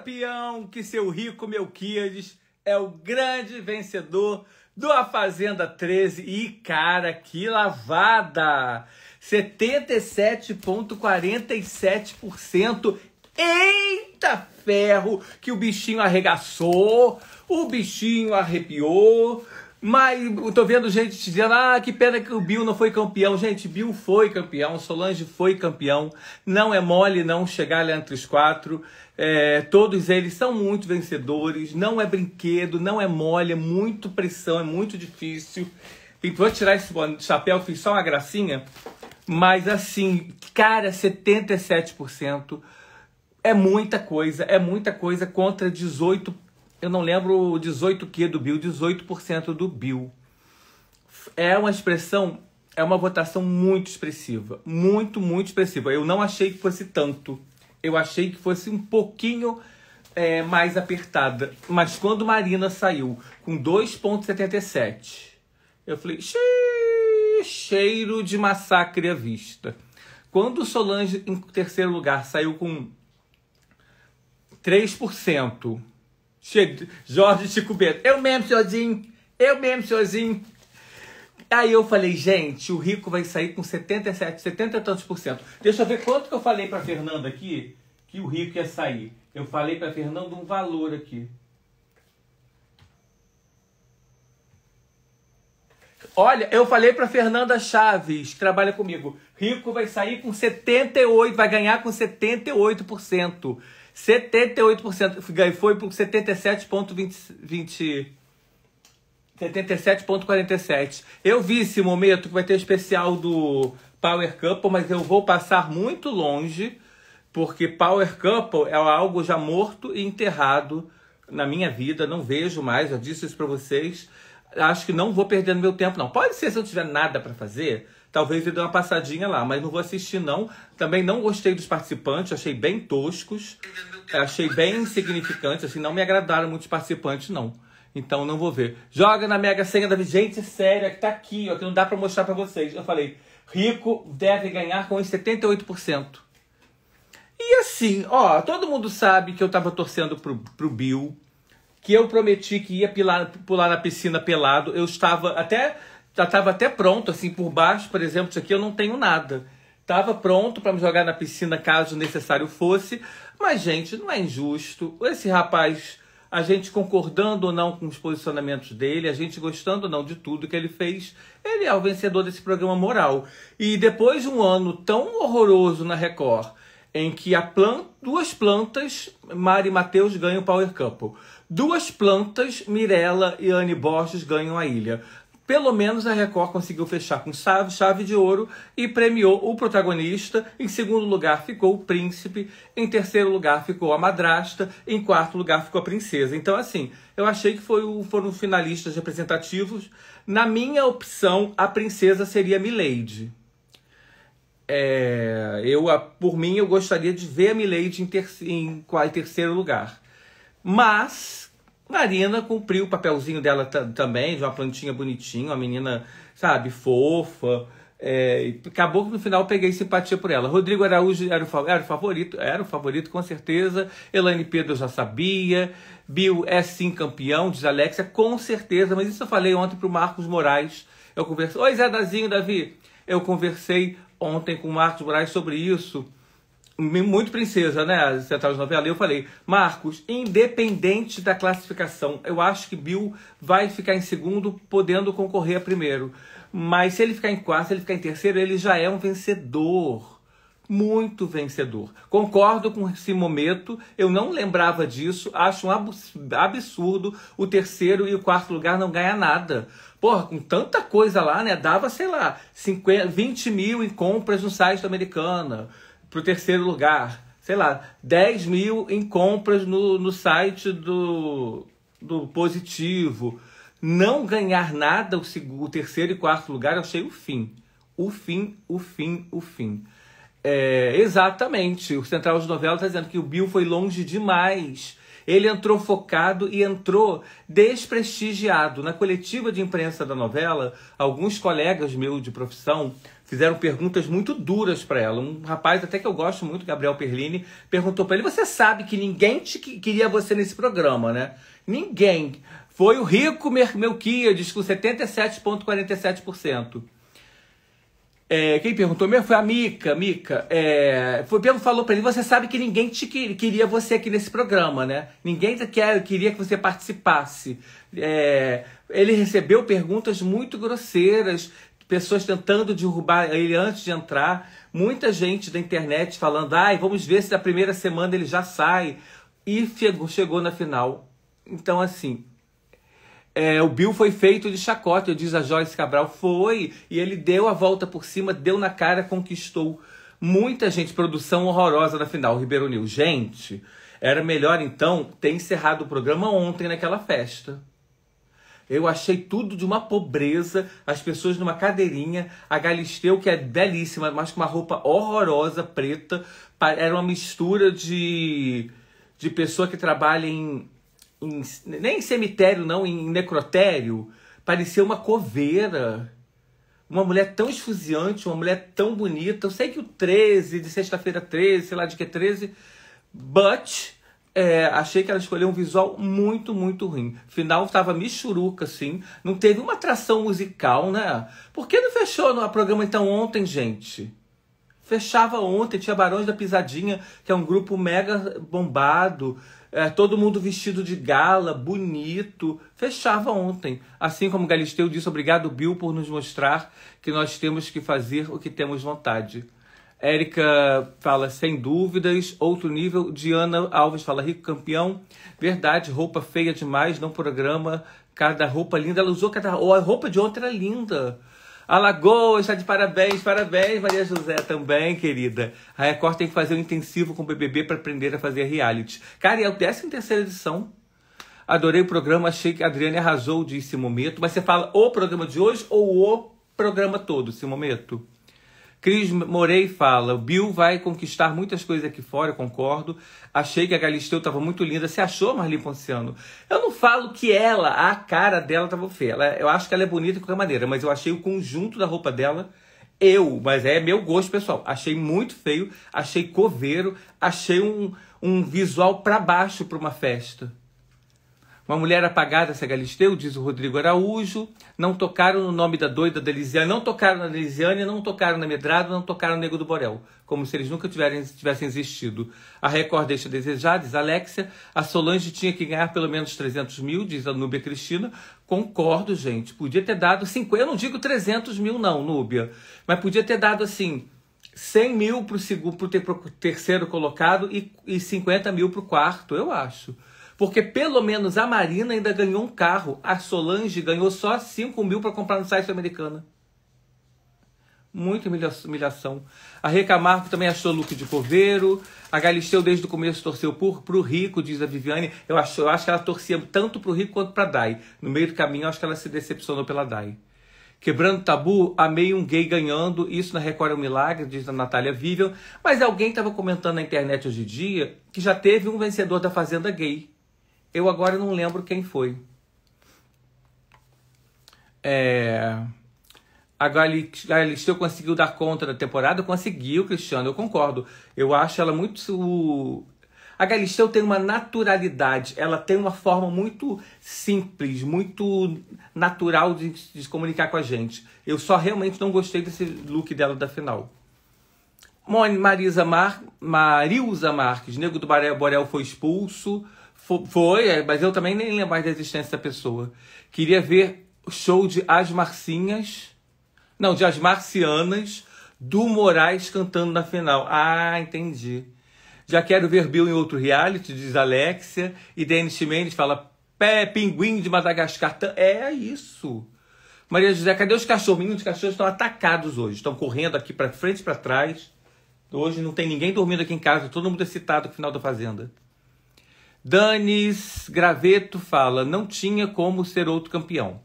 campeão, que seu rico Melquiades é o grande vencedor do A Fazenda 13. E, cara, que lavada! 77,47%. Eita ferro! Que o bichinho arregaçou, o bichinho arrepiou, mas eu tô vendo gente dizendo, ah, que pena que o Bill não foi campeão. Gente, Bill foi campeão, Solange foi campeão. Não é mole não chegar lá entre os quatro. É, todos eles são muito vencedores, não é brinquedo, não é mole, é muito pressão, é muito difícil. E vou tirar esse chapéu, fiz só uma gracinha. Mas assim, cara, 77% é muita coisa, é muita coisa contra 18 eu não lembro o 18 que do Bill, 18% do Bill. É uma expressão, é uma votação muito expressiva, muito, muito expressiva. Eu não achei que fosse tanto. Eu achei que fosse um pouquinho é, mais apertada. Mas quando Marina saiu com 2,77, eu falei, cheiro de massacre à vista. Quando Solange, em terceiro lugar, saiu com 3%, Che... Jorge Chico Bento. Eu mesmo, senhorzinho. Eu mesmo, senhorzinho. Aí eu falei, gente, o rico vai sair com 77, 70 e tantos por cento. Deixa eu ver quanto que eu falei para Fernanda aqui que o rico ia sair. Eu falei para Fernanda um valor aqui. Olha, eu falei para Fernanda Chaves, que trabalha comigo. Rico vai sair com 78, vai ganhar com 78%. 78% foi por 77,20. 77,47. Eu vi esse momento que vai ter especial do Power Couple, mas eu vou passar muito longe, porque Power Couple é algo já morto e enterrado na minha vida. Não vejo mais, eu disse isso para vocês. Acho que não vou perdendo meu tempo, não. Pode ser se eu tiver nada para fazer Talvez eu dê uma passadinha lá, mas não vou assistir, não. Também não gostei dos participantes, achei bem toscos, achei bem insignificantes, assim, não me agradaram muito os participantes, não. Então não vou ver. Joga na Mega Senha da Gente, sério, é que tá aqui, ó, que não dá pra mostrar pra vocês. Eu falei, rico deve ganhar com 78%. E assim, ó, todo mundo sabe que eu tava torcendo pro, pro Bill, que eu prometi que ia pilar, pular na piscina pelado. Eu estava até estava tá, até pronto, assim, por baixo, por exemplo, isso aqui eu não tenho nada. Estava pronto para me jogar na piscina caso necessário fosse. Mas, gente, não é injusto. Esse rapaz, a gente concordando ou não com os posicionamentos dele, a gente gostando ou não de tudo que ele fez, ele é o vencedor desse programa moral. E depois de um ano tão horroroso na Record, em que a planta, duas plantas, Mari e Matheus ganham o Power Couple. Duas plantas, Mirella e Anne Borges ganham a ilha pelo menos a Record conseguiu fechar com chave, chave de ouro e premiou o protagonista. Em segundo lugar ficou o príncipe, em terceiro lugar ficou a madrasta, em quarto lugar ficou a princesa. Então, assim, eu achei que foi o, foram finalistas representativos. Na minha opção, a princesa seria Milady. É, eu, a, por mim, eu gostaria de ver a Milady em, ter, em, em terceiro lugar. Mas Marina cumpriu o papelzinho dela também, de uma plantinha bonitinha, uma menina, sabe, fofa. É, acabou que no final peguei simpatia por ela. Rodrigo Araújo era o, era o favorito, era o favorito com certeza. Elaine Pedro já sabia. Bill é sim campeão, diz Alexia, com certeza. Mas isso eu falei ontem para o Marcos Moraes. Eu conversei. Oi, Zé Dazinho, Davi. Eu conversei ontem com o Marcos Moraes sobre isso muito princesa, né? As central de novela. Eu falei, Marcos, independente da classificação, eu acho que Bill vai ficar em segundo, podendo concorrer a primeiro. Mas se ele ficar em quarto, se ele ficar em terceiro, ele já é um vencedor. Muito vencedor. Concordo com esse momento, eu não lembrava disso, acho um absurdo o terceiro e o quarto lugar não ganhar nada. Porra, com tanta coisa lá, né? Dava, sei lá, 50, 20 mil em compras no site americano. Americana para o terceiro lugar. Sei lá, 10 mil em compras no, no site do, do positivo. Não ganhar nada o, segundo, o terceiro e quarto lugar, eu achei o fim. O fim, o fim, o fim. É, exatamente. O Central de Novela está dizendo que o Bill foi longe demais. Ele entrou focado e entrou desprestigiado. Na coletiva de imprensa da novela, alguns colegas meus de profissão Fizeram perguntas muito duras para ela. Um rapaz, até que eu gosto muito, Gabriel Perlini, perguntou para ele: Você sabe que ninguém te queria você nesse programa, né? Ninguém. Foi o rico Melquiades com 77,47%. É, quem perguntou mesmo foi a Mica. Mica é, foi, falou para ele: Você sabe que ninguém te queria você aqui nesse programa, né? Ninguém quer, queria que você participasse. É, ele recebeu perguntas muito grosseiras pessoas tentando derrubar ele antes de entrar, muita gente da internet falando, ai, vamos ver se na primeira semana ele já sai. E chegou, chegou na final. Então, assim, é, o Bill foi feito de chacota, eu diz a Joyce Cabral, foi, e ele deu a volta por cima, deu na cara, conquistou muita gente, produção horrorosa na final, Ribeiro News. Gente, era melhor então ter encerrado o programa ontem naquela festa. Eu achei tudo de uma pobreza, as pessoas numa cadeirinha, a Galisteu, que é belíssima, mas com uma roupa horrorosa, preta. Era uma mistura de, de pessoa que trabalha em, em nem em cemitério, não, em necrotério. Parecia uma coveira. Uma mulher tão esfuziante, uma mulher tão bonita. Eu sei que o 13, de sexta-feira 13, sei lá de que 13, but é, achei que ela escolheu um visual muito, muito ruim. Final estava michuruca, assim. Não teve uma atração musical, né? Por que não fechou o programa então ontem, gente? Fechava ontem, tinha Barões da Pisadinha, que é um grupo mega bombado, é, todo mundo vestido de gala, bonito. Fechava ontem. Assim como Galisteu disse, obrigado, Bill, por nos mostrar que nós temos que fazer o que temos vontade. Érica fala sem dúvidas, outro nível. Diana Alves fala rico campeão. Verdade, roupa feia demais, não programa. Cada roupa linda, ela usou cada a roupa de outra linda. Alagoas está de parabéns, parabéns, Maria José também, querida. A Record tem que fazer um intensivo com o BBB para aprender a fazer reality. Cara, é a 13 terceira edição. Adorei o programa, achei que a Adriane arrasou, disse momento Mas você fala o programa de hoje ou o programa todo, Simometo? momento Cris Morei fala: o Bill vai conquistar muitas coisas aqui fora, eu concordo. Achei que a Galisteu estava muito linda. Você achou, Marli Ponciano? Eu não falo que ela, a cara dela estava feia. Ela, eu acho que ela é bonita de qualquer maneira, mas eu achei o conjunto da roupa dela. Eu, mas é meu gosto pessoal. Achei muito feio, achei coveiro, achei um, um visual para baixo para uma festa. Uma mulher apagada, essa Galisteu, diz o Rodrigo Araújo. Não tocaram no nome da doida da Lisiane, não tocaram na Lisiane, não tocaram na Medrado, não tocaram no Nego do Borel. Como se eles nunca tivessem, tivessem existido. A Record deixa a desejar, diz Alexia. A Solange tinha que ganhar pelo menos 300 mil, diz a Núbia Cristina. Concordo, gente. Podia ter dado 50, eu não digo 300 mil não, Núbia. Mas podia ter dado assim... 100 mil para o terceiro colocado e, e 50 mil para o quarto, eu acho. Porque pelo menos a Marina ainda ganhou um carro. A Solange ganhou só 5 mil para comprar no site americana. Muita humilhação. A Marco também achou look de coveiro. A Galisteu, desde o começo, torceu por, o rico, diz a Viviane. Eu acho, eu acho que ela torcia tanto para o rico quanto para a Dai. No meio do caminho, eu acho que ela se decepcionou pela Dai. Quebrando tabu, amei um gay ganhando. Isso na Record é um milagre, diz a Natália Vivian. Mas alguém estava comentando na internet hoje em dia que já teve um vencedor da Fazenda gay. Eu agora não lembro quem foi. É... A Galisteu conseguiu dar conta da temporada? Conseguiu, Cristiano, eu concordo. Eu acho ela muito. A Galisteu tem uma naturalidade, ela tem uma forma muito simples, muito natural de, de comunicar com a gente. Eu só realmente não gostei desse look dela da final. Marisa Mar... Marilza Marques, Nego do Borel foi expulso. Foi, é, mas eu também nem lembro mais da existência da pessoa. Queria ver o show de As Marcinhas. Não, de As Marcianas, do Moraes cantando na final. Ah, entendi. Já quero ver Bill em outro reality, diz Alexia. E Denis Chimenez fala: Pé, pinguim de Madagascar. É isso. Maria José, cadê os cachorrinhos? Os cachorros estão atacados hoje. Estão correndo aqui para frente e para trás. Hoje não tem ninguém dormindo aqui em casa. Todo mundo excitado no final da fazenda. Danis Graveto fala: não tinha como ser outro campeão.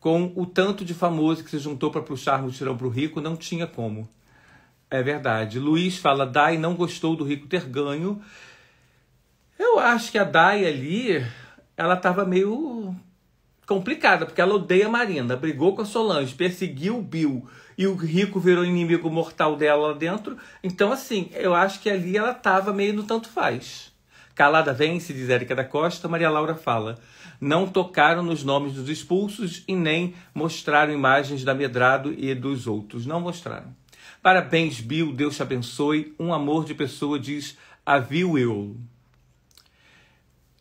Com o tanto de famoso que se juntou para puxar tirão para o rico, não tinha como. É verdade. Luiz fala: Dai não gostou do rico ter ganho. Eu acho que a Dai ali, ela estava meio complicada, porque ela odeia a Marina, brigou com a Solange, perseguiu o Bill e o Rico virou inimigo mortal dela lá dentro. Então, assim, eu acho que ali ela estava meio no tanto faz. Calada vence, diz Érica da Costa, Maria Laura fala. Não tocaram nos nomes dos expulsos e nem mostraram imagens da Medrado e dos outros. Não mostraram. Parabéns, Bill, Deus te abençoe. Um amor de pessoa, diz a Will.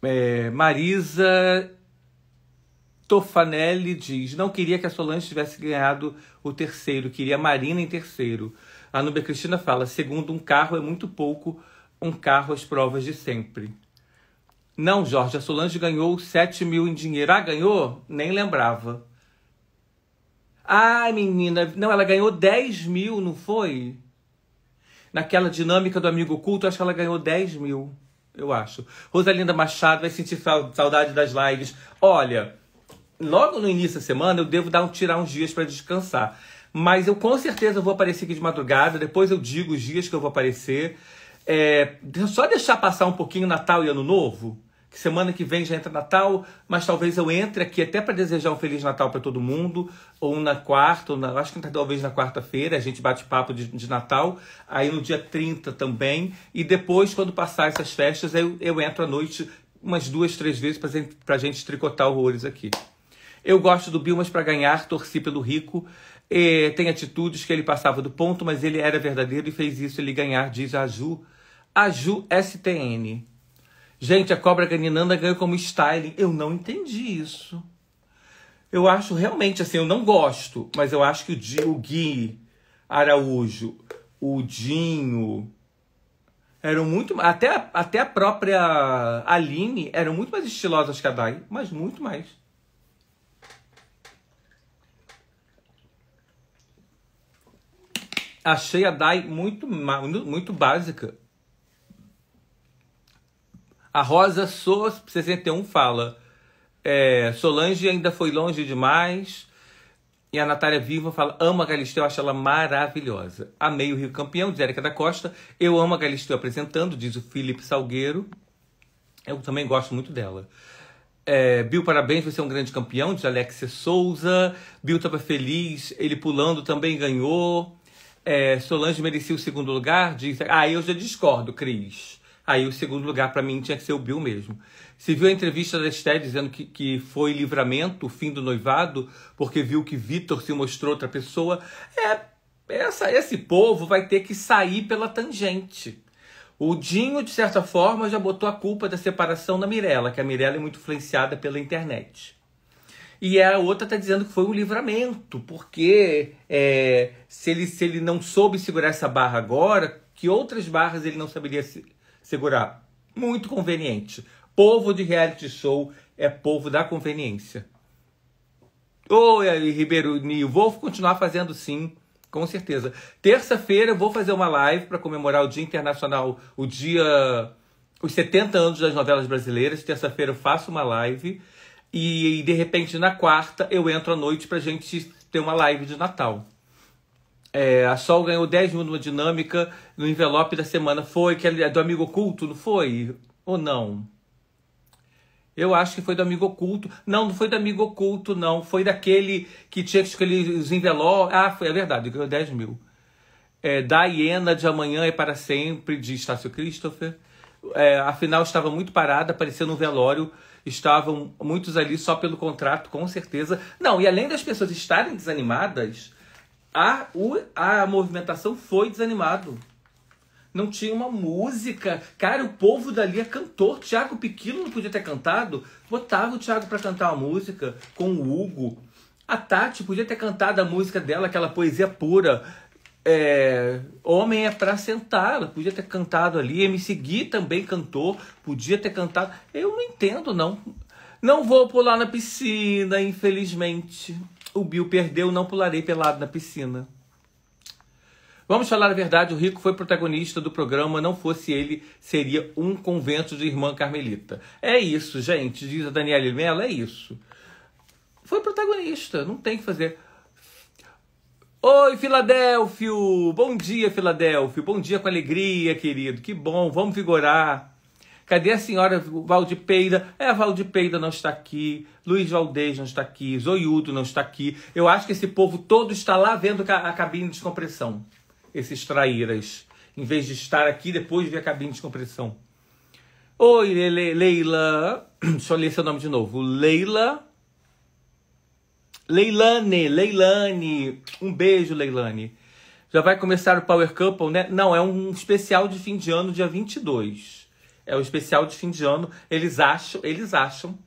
É, Marisa Tofanelli diz: Não queria que a Solange tivesse ganhado o terceiro, queria a Marina em terceiro. A Nubia Cristina fala: segundo um carro é muito pouco um carro às provas de sempre. Não, Jorge, a Solange ganhou 7 mil em dinheiro. Ah, ganhou? Nem lembrava. Ah, menina, não, ela ganhou 10 mil, não foi? Naquela dinâmica do amigo culto, acho que ela ganhou 10 mil, eu acho. Rosalinda Machado vai sentir saudade das lives. Olha, logo no início da semana eu devo dar um, tirar uns dias para descansar. Mas eu com certeza vou aparecer aqui de madrugada, depois eu digo os dias que eu vou aparecer é, só deixar passar um pouquinho Natal e Ano Novo, que semana que vem já entra Natal, mas talvez eu entre aqui até para desejar um Feliz Natal para todo mundo, ou na quarta, ou na, acho que talvez na quarta-feira, a gente bate papo de, de, Natal, aí no dia 30 também, e depois, quando passar essas festas, eu, eu entro à noite umas duas, três vezes para a gente tricotar horrores aqui. Eu gosto do Bill, mas para ganhar, torci pelo Rico. E, eh, tem atitudes que ele passava do ponto, mas ele era verdadeiro e fez isso ele ganhar, diz a Ju a Ju STN. Gente, a Cobra Caninanda ganhou como styling. Eu não entendi isso. Eu acho realmente, assim, eu não gosto, mas eu acho que o, Di, o Gui Araújo, o Dinho, eram muito. Até, até a própria Aline eram muito mais estilosas que a Dai, mas muito mais. Achei a Dai muito, muito básica. A Rosa Sos 61 fala: é, Solange ainda foi longe demais. E a Natália Viva fala: Amo a Galisteu, acho ela maravilhosa. Amei o Rio Campeão, de Erika da Costa. Eu amo a Galisteu apresentando, diz o Felipe Salgueiro. Eu também gosto muito dela. É, Bill, parabéns, você é um grande campeão, diz Alexia Souza. Bill estava feliz, ele pulando também ganhou. É, Solange merecia o segundo lugar, diz. Ah, eu já discordo, Cris. Aí o segundo lugar para mim tinha que ser o Bill mesmo. Se viu a entrevista da Esté dizendo que, que foi livramento, o fim do noivado, porque viu que Vitor se mostrou outra pessoa, é essa, esse povo vai ter que sair pela tangente. O Dinho, de certa forma, já botou a culpa da separação da Mirella, que a Mirella é muito influenciada pela internet. E a outra está dizendo que foi um livramento, porque é, se, ele, se ele não soube segurar essa barra agora, que outras barras ele não saberia se, segurar. Muito conveniente. Povo de reality show é povo da conveniência. Oi, Ribeiro Nil, vou continuar fazendo sim, com certeza. Terça-feira vou fazer uma live para comemorar o Dia Internacional, o dia os 70 anos das novelas brasileiras. Terça-feira eu faço uma live e, e de repente na quarta eu entro à noite para gente ter uma live de Natal. É, a Sol ganhou 10 mil numa dinâmica no envelope da semana. Foi que é do amigo oculto, não foi? Ou não? Eu acho que foi do amigo oculto. Não, não foi do amigo oculto, não. Foi daquele que tinha que escolher os envelopes. Ah, foi, é verdade, ganhou 10 mil. É, da hiena de amanhã e é para sempre, de Estácio Christopher. É, afinal, estava muito parada, parecendo um velório. Estavam muitos ali só pelo contrato, com certeza. Não, e além das pessoas estarem desanimadas, a, o, a movimentação foi desanimado. Não tinha uma música. Cara, o povo dali é cantor. Tiago Pequeno não podia ter cantado. Botava o Tiago para cantar uma música com o Hugo. A Tati podia ter cantado a música dela, aquela poesia pura. É, homem é pra sentar, ela podia ter cantado ali, MC Gui também cantou, podia ter cantado. Eu não entendo, não. Não vou pular na piscina, infelizmente. O Bill perdeu, não pularei pelado na piscina. Vamos falar a verdade, o Rico foi protagonista do programa, não fosse ele, seria um convento de irmã carmelita. É isso, gente, diz a Daniela Mello, é isso. Foi protagonista, não tem que fazer. Oi, Filadélfio! Bom dia, Filadélfio! Bom dia com alegria, querido. Que bom, vamos vigorar. Cadê a senhora Valdipeida? É, a Valdipeida não está aqui, Luiz Valdez não está aqui, Zoiuto não está aqui. Eu acho que esse povo todo está lá vendo a cabine de compressão, esses traíras, em vez de estar aqui depois ver a cabine de compressão. Oi, Le Leila. Deixa eu ler seu nome de novo. Leila. Leilane, Leilane. Um beijo, Leilane. Já vai começar o Power Couple, né? Não, é um especial de fim de ano, dia 22 é o especial de fim de ano. Eles acham, eles acham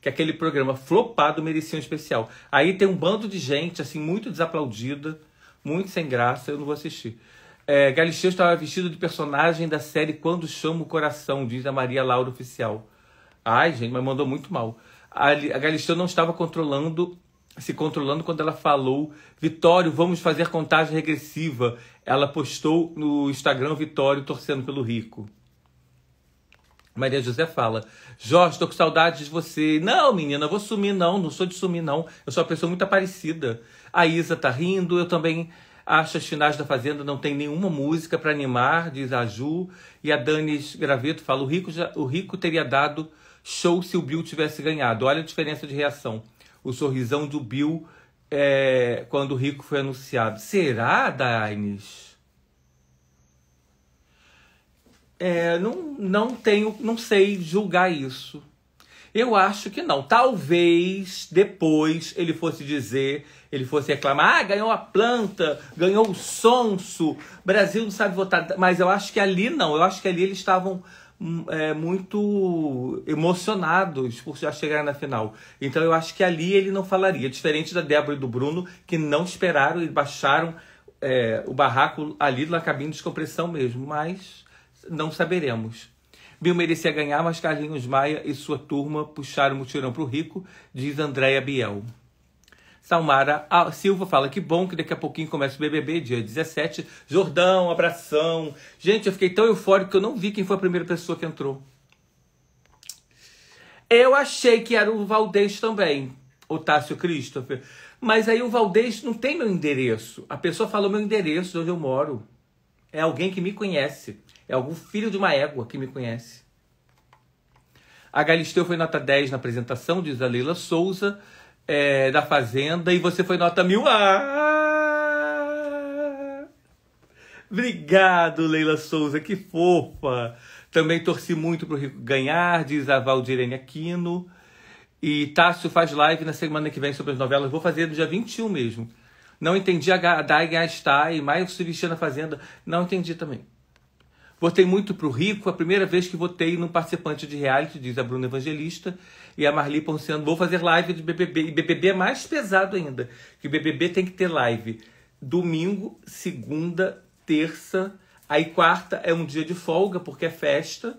que aquele programa flopado merecia um especial. Aí tem um bando de gente, assim, muito desaplaudida, muito sem graça, eu não vou assistir. É, Galisteu estava vestido de personagem da série Quando Chama o Coração, diz a Maria Laura Oficial. Ai, gente, mas mandou muito mal. A, a Galisteu não estava controlando, se controlando quando ela falou: Vitório, vamos fazer contagem regressiva. Ela postou no Instagram Vitório torcendo pelo rico. Maria José fala: Jorge, tô com saudade de você. Não, menina, vou sumir, não. Não sou de sumir, não. Eu sou uma pessoa muito aparecida. A Isa tá rindo, eu também acho as finais da Fazenda não tem nenhuma música para animar, diz a Ju. E a Danis Graveto fala: o rico, já, o rico teria dado show se o Bill tivesse ganhado. Olha a diferença de reação. O sorrisão do Bill é, quando o rico foi anunciado. Será, Danis? é, não, não tenho, não sei julgar isso. Eu acho que não. Talvez depois ele fosse dizer, ele fosse reclamar: ah, ganhou a planta, ganhou o sonso, Brasil não sabe votar. Mas eu acho que ali não. Eu acho que ali eles estavam hum, é, muito emocionados por já chegar na final. Então eu acho que ali ele não falaria. Diferente da Débora e do Bruno, que não esperaram e baixaram é, o barraco ali na cabine de descompressão mesmo. Mas não saberemos. Bill merecia ganhar, mas Carlinhos Maia e sua turma puxaram o mutirão para o rico, diz Andréia Biel. Salmara Silva fala que bom que daqui a pouquinho começa o BBB, dia 17. Jordão, abração. Gente, eu fiquei tão eufórico que eu não vi quem foi a primeira pessoa que entrou. Eu achei que era o Valdez também, o Tássio Christopher. Mas aí o Valdez não tem meu endereço. A pessoa falou meu endereço, de onde eu moro. É alguém que me conhece. É algum filho de uma égua que me conhece. A Galisteu foi nota 10 na apresentação, diz a Leila Souza, é, da Fazenda, e você foi nota mil. Ah! Obrigado, Leila Souza, que fofa! Também torci muito para o Rico ganhar, diz a Valdirene Aquino. E Tássio faz live na semana que vem sobre as novelas. Vou fazer no dia 21 mesmo. Não entendi a Dai Gastar e mais se vestir na Fazenda. Não entendi também. Votei muito para o Rico, a primeira vez que votei num participante de reality, diz a Bruna Evangelista. E a Marli Ponciano, vou fazer live de BBB. E BBB é mais pesado ainda, que BBB tem que ter live domingo, segunda, terça. Aí quarta é um dia de folga, porque é festa.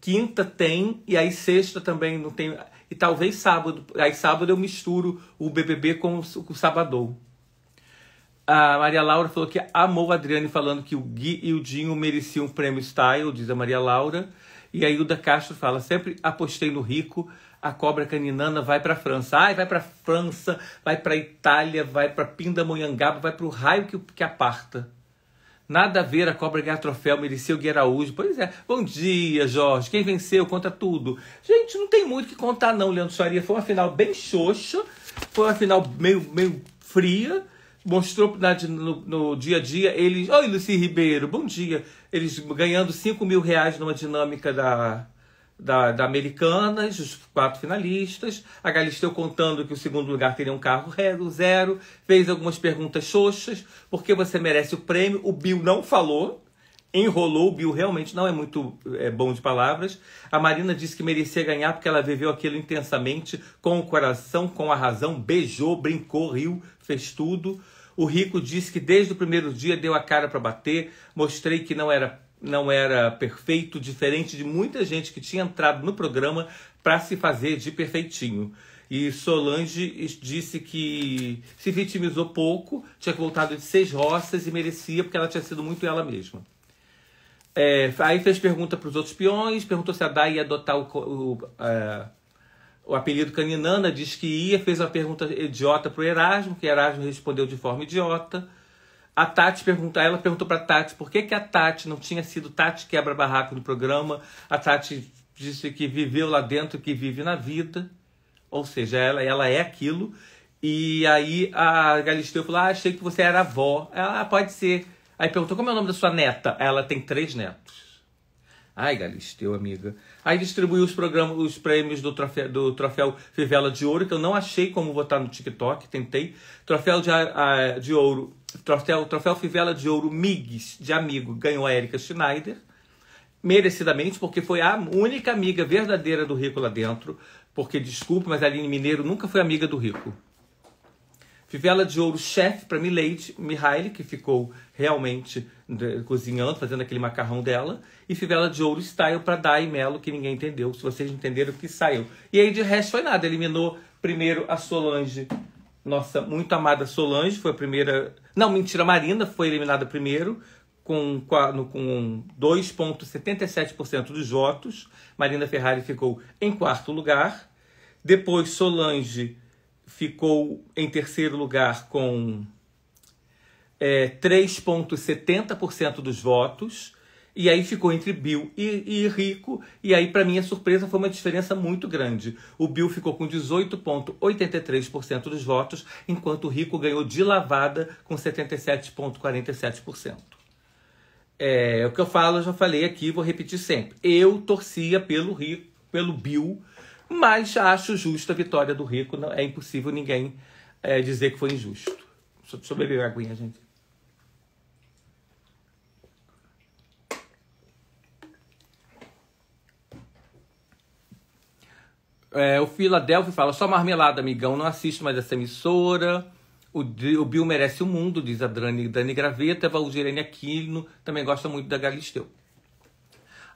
Quinta tem, e aí sexta também não tem. E talvez sábado. Aí sábado eu misturo o BBB com o, com o Sabadão. A Maria Laura falou que amou o Adriane falando que o Gui e o Dinho mereciam um prêmio Style, diz a Maria Laura. E a Hilda Castro fala: sempre apostei no rico, a cobra caninana vai para a França. Ai, vai para França, vai para Itália, vai para Pindamonhangaba, vai para o raio que, que aparta. Nada a ver a cobra ganhar troféu, mereceu Gui Araújo. Pois é. Bom dia, Jorge. Quem venceu, conta tudo. Gente, não tem muito o que contar, não, Leandro Soaria. Foi uma final bem xoxa, foi uma final meio, meio fria, mostrou na, no, no, dia a dia eles. Oi, Luci Ribeiro, bom dia. Eles ganhando 5 mil reais numa dinâmica da, da, da Americanas, os quatro finalistas. A Galisteu contando que o segundo lugar teria um carro zero. Fez algumas perguntas xoxas, porque você merece o prêmio. O Bill não falou. Enrolou, o Bill realmente não é muito é, bom de palavras. A Marina disse que merecia ganhar porque ela viveu aquilo intensamente, com o coração, com a razão, beijou, brincou, riu, fez tudo. O rico disse que desde o primeiro dia deu a cara para bater, mostrei que não era não era perfeito, diferente de muita gente que tinha entrado no programa para se fazer de perfeitinho. E Solange disse que se vitimizou pouco, tinha voltado de seis roças e merecia porque ela tinha sido muito ela mesma. É, aí fez pergunta para os outros peões, perguntou se a Dai ia adotar o, o, é, o apelido Caninana, diz que ia, fez uma pergunta idiota para o Erasmo, que Erasmo respondeu de forma idiota. A Tati perguntou, ela perguntou para Tati por que, que a Tati não tinha sido Tati quebra-barraco no programa. A Tati disse que viveu lá dentro, que vive na vida. Ou seja, ela, ela é aquilo. E aí a Galisteu falou: ah, achei que você era avó. Ela ah, pode ser. Aí perguntou: como é o nome da sua neta? Ela tem três netos. Ai, Galisteu, amiga. Aí distribuiu os programas, os prêmios do troféu, do troféu Fivela de Ouro, que eu não achei como votar no TikTok, tentei. Troféu de, a, de Ouro, troféu, troféu Fivela de Ouro Migs, de amigo, ganhou a Erika Schneider. Merecidamente, porque foi a única amiga verdadeira do Rico lá dentro. Porque, desculpe, mas a Aline Mineiro nunca foi amiga do Rico. Fivela de ouro, chefe para Milady, Mihaly, que ficou realmente né, cozinhando, fazendo aquele macarrão dela. E Fivela de ouro, style para Dai Melo, que ninguém entendeu. Se vocês entenderam, que saiu. E aí, de resto, foi nada. Eliminou primeiro a Solange, nossa muito amada Solange, foi a primeira... Não, mentira, Marina foi eliminada primeiro com, com 2,77% dos votos. Marina Ferrari ficou em quarto lugar. Depois, Solange ficou em terceiro lugar com é, 3,70% dos votos. E aí ficou entre Bill e, e Rico. E aí, para minha surpresa, foi uma diferença muito grande. O Bill ficou com 18,83% dos votos, enquanto o Rico ganhou de lavada com 77,47%. É, o que eu falo, eu já falei aqui, vou repetir sempre. Eu torcia pelo Rico, pelo Bill, mas acho justo a vitória do Rico. Não, é impossível ninguém é, dizer que foi injusto. Deixa, deixa eu beber água, aguinha, gente. É, o Philadelphia fala, só marmelada, amigão, não assisto mais essa emissora. O, o Bill merece o mundo, diz a Dani, Dani Graveta, Valdirene Aquino, também gosta muito da Galisteu.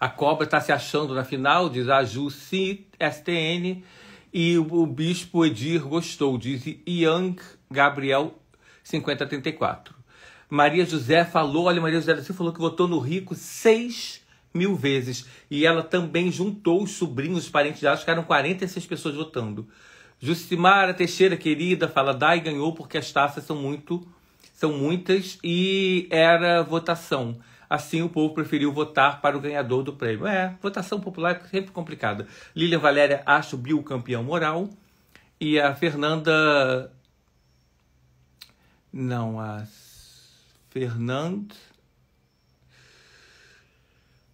A cobra está se achando na final, diz a Ju STN. E o, o bispo Edir gostou, diz Yang Gabriel 5034. Maria José falou, olha, Maria José você falou que votou no Rico seis mil vezes. E ela também juntou os sobrinhos, os parentes dela, ficaram 46 pessoas votando. justimara Teixeira, querida, fala, dai ganhou porque as taças são muito, são muitas e era votação. Assim, o povo preferiu votar para o ganhador do prêmio. É, votação popular é sempre complicada. Lilian Valéria acha o Bill campeão moral. E a Fernanda. Não, a. Fernand.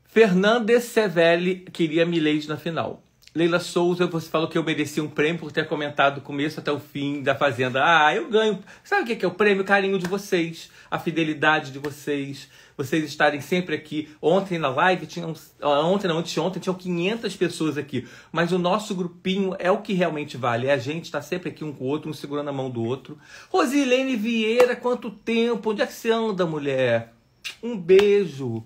Fernandes Sevelli queria Milady na final. Leila Souza, você falou que eu merecia um prêmio por ter comentado do começo até o fim da Fazenda. Ah, eu ganho. Sabe o que é o prêmio? O carinho de vocês, a fidelidade de vocês, vocês estarem sempre aqui. Ontem na live, tinham, ontem não, ontem tinham 500 pessoas aqui. Mas o nosso grupinho é o que realmente vale. É a gente estar tá sempre aqui um com o outro, um segurando a mão do outro. Rosilene Vieira, quanto tempo? Onde é que você anda, mulher? Um beijo.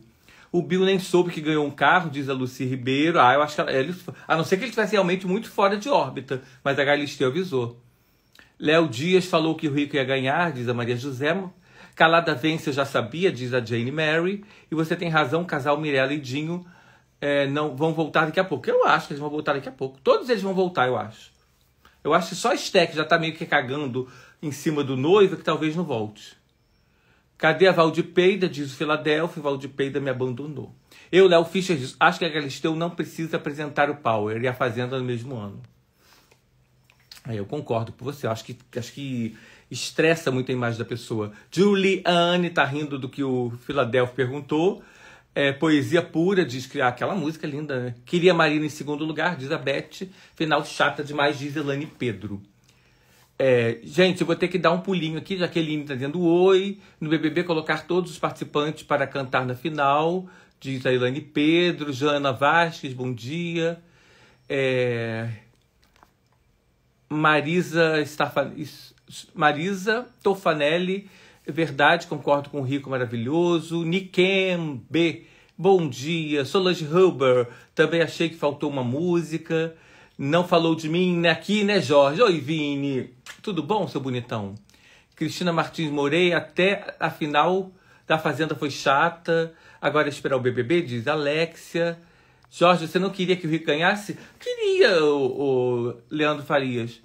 O Bill nem soube que ganhou um carro, diz a Lucy Ribeiro. Ah, eu acho que ela, ele, a não ser que ele estivesse realmente muito fora de órbita, mas a Galisteu avisou. Léo Dias falou que o Rico ia ganhar, diz a Maria José. Calada Vence eu já sabia, diz a Jane Mary. E você tem razão, o casal Mirella e Dinho é, não, vão voltar daqui a pouco. Eu acho que eles vão voltar daqui a pouco. Todos eles vão voltar, eu acho. Eu acho que só a Steck já tá meio que cagando em cima do noivo que talvez não volte. Cadê a Valdipeida? Diz o Filadélfia. Valdipeida me abandonou. Eu, Léo Fischer, diz, acho que a Galisteu não precisa apresentar o Power e a Fazenda no mesmo ano. Aí é, eu concordo com você. Eu acho que, acho que estressa muito a imagem da pessoa. Juliane tá rindo do que o Philadelphia perguntou. É, poesia pura, diz criar aquela música é linda. Né? Queria Marina em segundo lugar, diz a Beth. Final chata demais, diz Elane Pedro. É, gente, eu vou ter que dar um pulinho aqui, já que Eline está dizendo oi. No BBB, colocar todos os participantes para cantar na final, diz a Elane Pedro. Jana Vasques, bom dia. É... Marisa Stafan... Marisa Tofanelli, Verdade, concordo com o Rico Maravilhoso. Nikem B, bom dia. Solange Huber, também achei que faltou uma música. Não falou de mim né, aqui, né, Jorge? Oi, Vini. Tudo bom, seu bonitão? Cristina Martins Moreira, até a final da Fazenda foi chata. Agora é esperar o BBB, diz Alexia. Jorge, você não queria que o Rico ganhasse? Queria, o, o Leandro Farias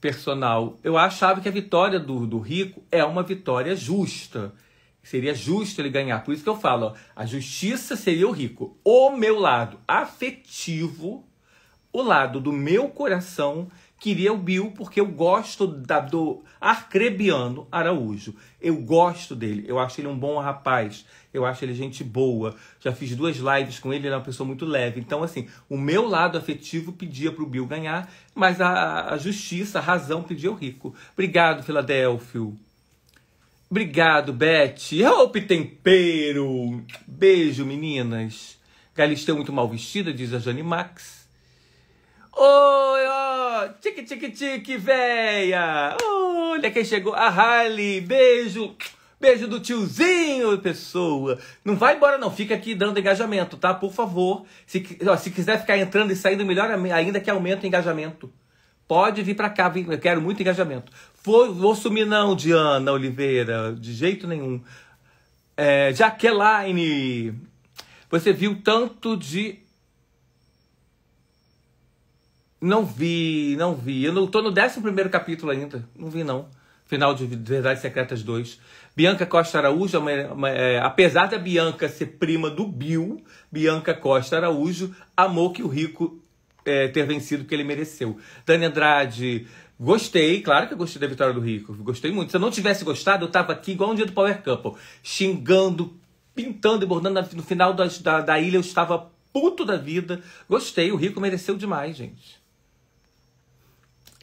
personal. Eu achava que a vitória do, do rico é uma vitória justa. Seria justo ele ganhar. Por isso que eu falo, ó, a justiça seria o rico. O meu lado afetivo, o lado do meu coração queria o Bill porque eu gosto da, do Arcrebiano Araújo. Eu gosto dele, eu acho ele um bom rapaz, eu acho ele gente boa. Já fiz duas lives com ele, ele é uma pessoa muito leve. Então, assim, o meu lado afetivo pedia para o Bill ganhar, mas a, a justiça, a razão pedia o rico. Obrigado, Filadélfio. Obrigado, Beth. Hope Tempero. Beijo, meninas. Galisteu muito mal vestida, diz a Jane Max. Oi, ó, tique, tique, tique, véia. Olha quem chegou, a Harley. Beijo. Beijo do tiozinho, pessoa. Não vai embora, não. Fica aqui dando engajamento, tá? Por favor. Se, ó, se quiser ficar entrando e saindo, melhor ainda que aumente o engajamento. Pode vir para cá, eu quero muito engajamento. Vou, vou sumir não, Diana Oliveira, de jeito nenhum. É, Jaqueline, você viu tanto de não vi, não vi. Eu não, tô no 11 capítulo ainda. Não vi, não. Final de Verdades Secretas 2. Bianca Costa Araújo, uma, uma, é, apesar da Bianca ser prima do Bill, Bianca Costa Araújo amou que o Rico é, ter vencido que ele mereceu. Dani Andrade, gostei, claro que eu gostei da vitória do Rico, gostei muito. Se eu não tivesse gostado, eu tava aqui igual um dia do Power Couple, xingando, pintando e bordando. No final da, da ilha eu estava puto da vida. Gostei, o Rico mereceu demais, gente.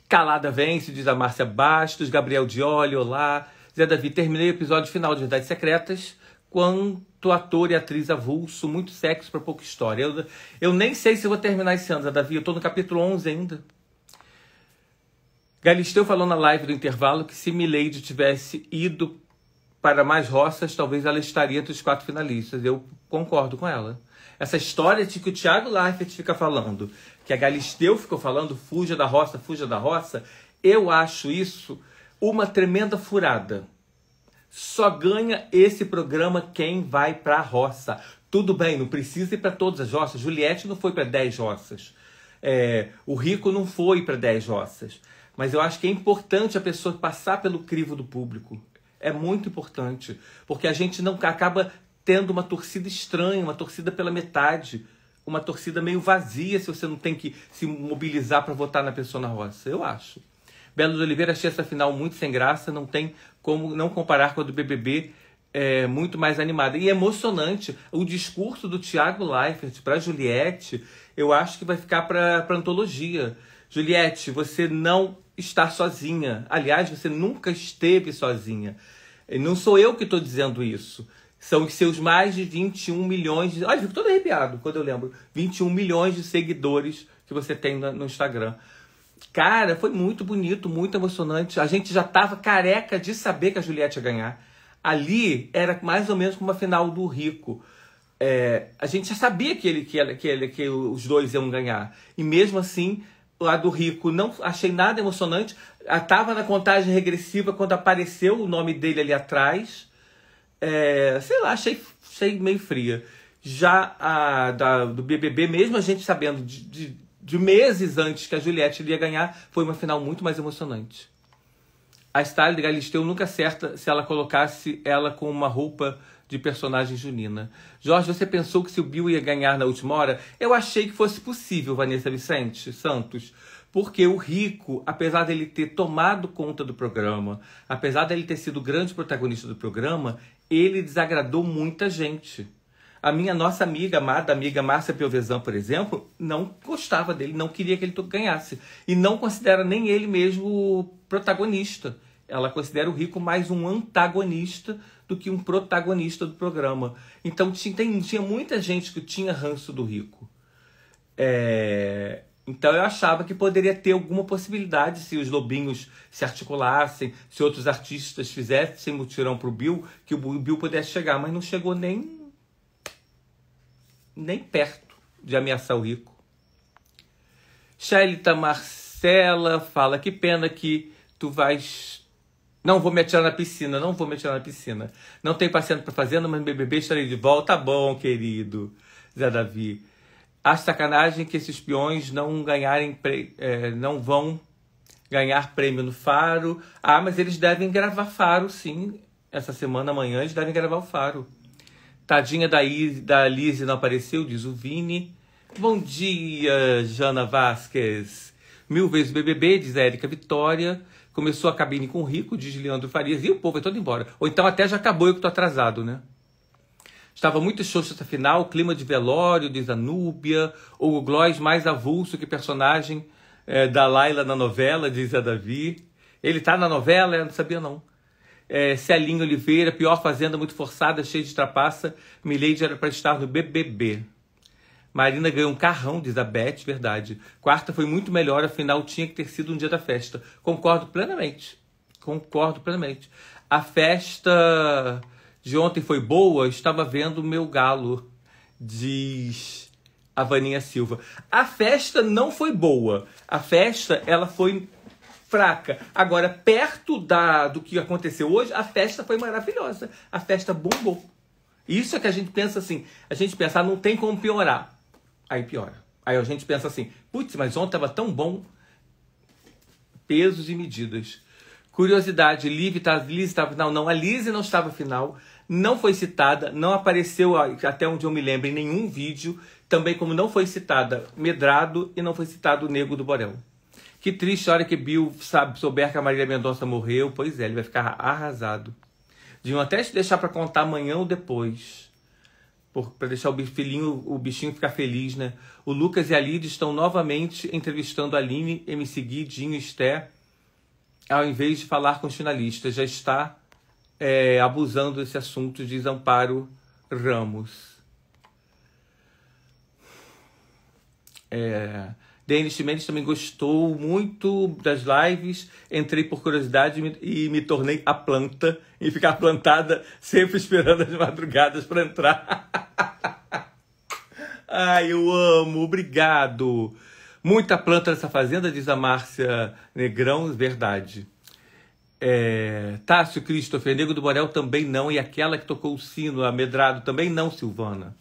Calada vence, diz a Márcia Bastos, Gabriel Dioli, olá. Zé Davi, terminei o episódio final de Verdades Secretas. Quanto ator e atriz avulso, muito sexo para pouca história. Eu, eu nem sei se vou terminar esse ano, Zé Davi. Eu tô no capítulo 11 ainda. Galisteu falou na live do intervalo que se Milady tivesse ido para mais roças, talvez ela estaria entre os quatro finalistas. Eu concordo com ela. Essa história de que o Thiago Leifert fica falando que a Galisteu ficou falando, fuja da roça, fuja da roça, eu acho isso uma tremenda furada. Só ganha esse programa quem vai para a roça. Tudo bem, não precisa ir para todas as roças. Juliette não foi para 10 roças. É, o Rico não foi para 10 roças. Mas eu acho que é importante a pessoa passar pelo crivo do público. É muito importante. Porque a gente não acaba tendo uma torcida estranha, uma torcida pela metade uma torcida meio vazia se você não tem que se mobilizar para votar na pessoa na roça, eu acho. Belo de Oliveira achei essa final muito sem graça, não tem como não comparar com a do BBB, é muito mais animada e é emocionante. O discurso do Tiago Leifert para Juliette, eu acho que vai ficar para antologia. Juliette, você não está sozinha. Aliás, você nunca esteve sozinha. Não sou eu que estou dizendo isso são os seus mais de 21 milhões de. Olha, eu fico todo arrepiado quando eu lembro. 21 milhões de seguidores que você tem no Instagram. Cara, foi muito bonito, muito emocionante. A gente já tava careca de saber que a Juliette ia ganhar. Ali era mais ou menos como a final do Rico. É, a gente já sabia que ele, que, ele, que, ele, que os dois iam ganhar. E mesmo assim, lá do Rico, não achei nada emocionante. Estava ah, tava na contagem regressiva quando apareceu o nome dele ali atrás é, sei lá, achei, achei meio fria. Já a da, do BBB, mesmo a gente sabendo de, de, de meses antes que a Juliette iria ganhar, foi uma final muito mais emocionante. A de Galisteu nunca acerta se ela colocasse ela com uma roupa de personagem junina. Jorge, você pensou que se o Bill ia ganhar na última hora? Eu achei que fosse possível, Vanessa Vicente Santos. Porque o Rico, apesar dele ter tomado conta do programa, apesar dele ter sido o grande protagonista do programa, ele desagradou muita gente. A minha nossa amiga, amada amiga Márcia Piovesan, por exemplo, não gostava dele, não queria que ele ganhasse. E não considera nem ele mesmo protagonista. Ela considera o Rico mais um antagonista do que um protagonista do programa. Então tinha, tinha muita gente que tinha ranço do Rico. É... Então eu achava que poderia ter alguma possibilidade se os lobinhos se articulassem, se outros artistas fizessem mutirão pro Bill, que o Bill pudesse chegar, mas não chegou nem nem perto de ameaçar o rico. Shelita Marcela fala que pena que tu vais não vou me atirar na piscina, não vou me atirar na piscina. Não tenho paciente para fazenda, mas BBB estarei de volta. Tá bom, querido Zé Davi. A sacanagem que esses peões não ganharem, é, não vão ganhar prêmio no Faro. Ah, mas eles devem gravar Faro, sim. Essa semana, amanhã, eles devem gravar o Faro. Tadinha da, da Lise não apareceu, diz o Vini. Bom dia, Jana Vasquez. Mil vezes BBB, diz a Érica Vitória. Começou a cabine com o Rico, diz Leandro Farias. E o povo é todo embora. Ou então até já acabou, eu que tô atrasado, né? Estava muito xoxo essa final, clima de velório, de Zanúbia, o Gloss mais avulso que personagem é, da Laila na novela, diz a Davi. Ele tá na novela? Eu não sabia não. É, Celinho Oliveira, pior fazenda, muito forçada, cheia de trapaça. Milady era para estar no BBB. Marina ganhou um carrão, diz a Beth, verdade. Quarta foi muito melhor, afinal tinha que ter sido um dia da festa. Concordo plenamente. Concordo plenamente. A festa de ontem foi boa, estava vendo o meu galo, diz a Vaninha Silva. A festa não foi boa. A festa, ela foi fraca. Agora, perto da, do que aconteceu hoje, a festa foi maravilhosa. A festa bombou. Isso é que a gente pensa assim. A gente pensa, ah, não tem como piorar. Aí piora. Aí a gente pensa assim, putz, mas ontem estava tão bom. Pesos e medidas. Curiosidade, Liv, tá, Liz estava. final não, a Liz não estava final não foi citada, não apareceu, até onde eu me lembro, em nenhum vídeo, também como não foi citada Medrado e não foi citado o Nego do Borel. Que triste a hora que Bill sabe, souber que a Marília Mendonça morreu, pois é, ele vai ficar arrasado. Deviam até te deixar para contar amanhã ou depois. Para deixar o filhinho, o bichinho ficar feliz, né? O Lucas e a Lid estão novamente entrevistando a Aline, MC Guidinho e Esté, ao invés de falar com os finalistas. Já está é, abusando desse assunto, diz Amparo Ramos. É, Denis Mendes também gostou muito das lives. Entrei por curiosidade e me tornei a planta. E ficar plantada sempre esperando as madrugadas para entrar. Ai, eu amo. Obrigado. Muita planta nessa fazenda, diz a Márcia Negrão. Verdade. É, Tássio Christopher, Nego do Borel também não, e aquela que tocou o sino, amedrado, também não, Silvana.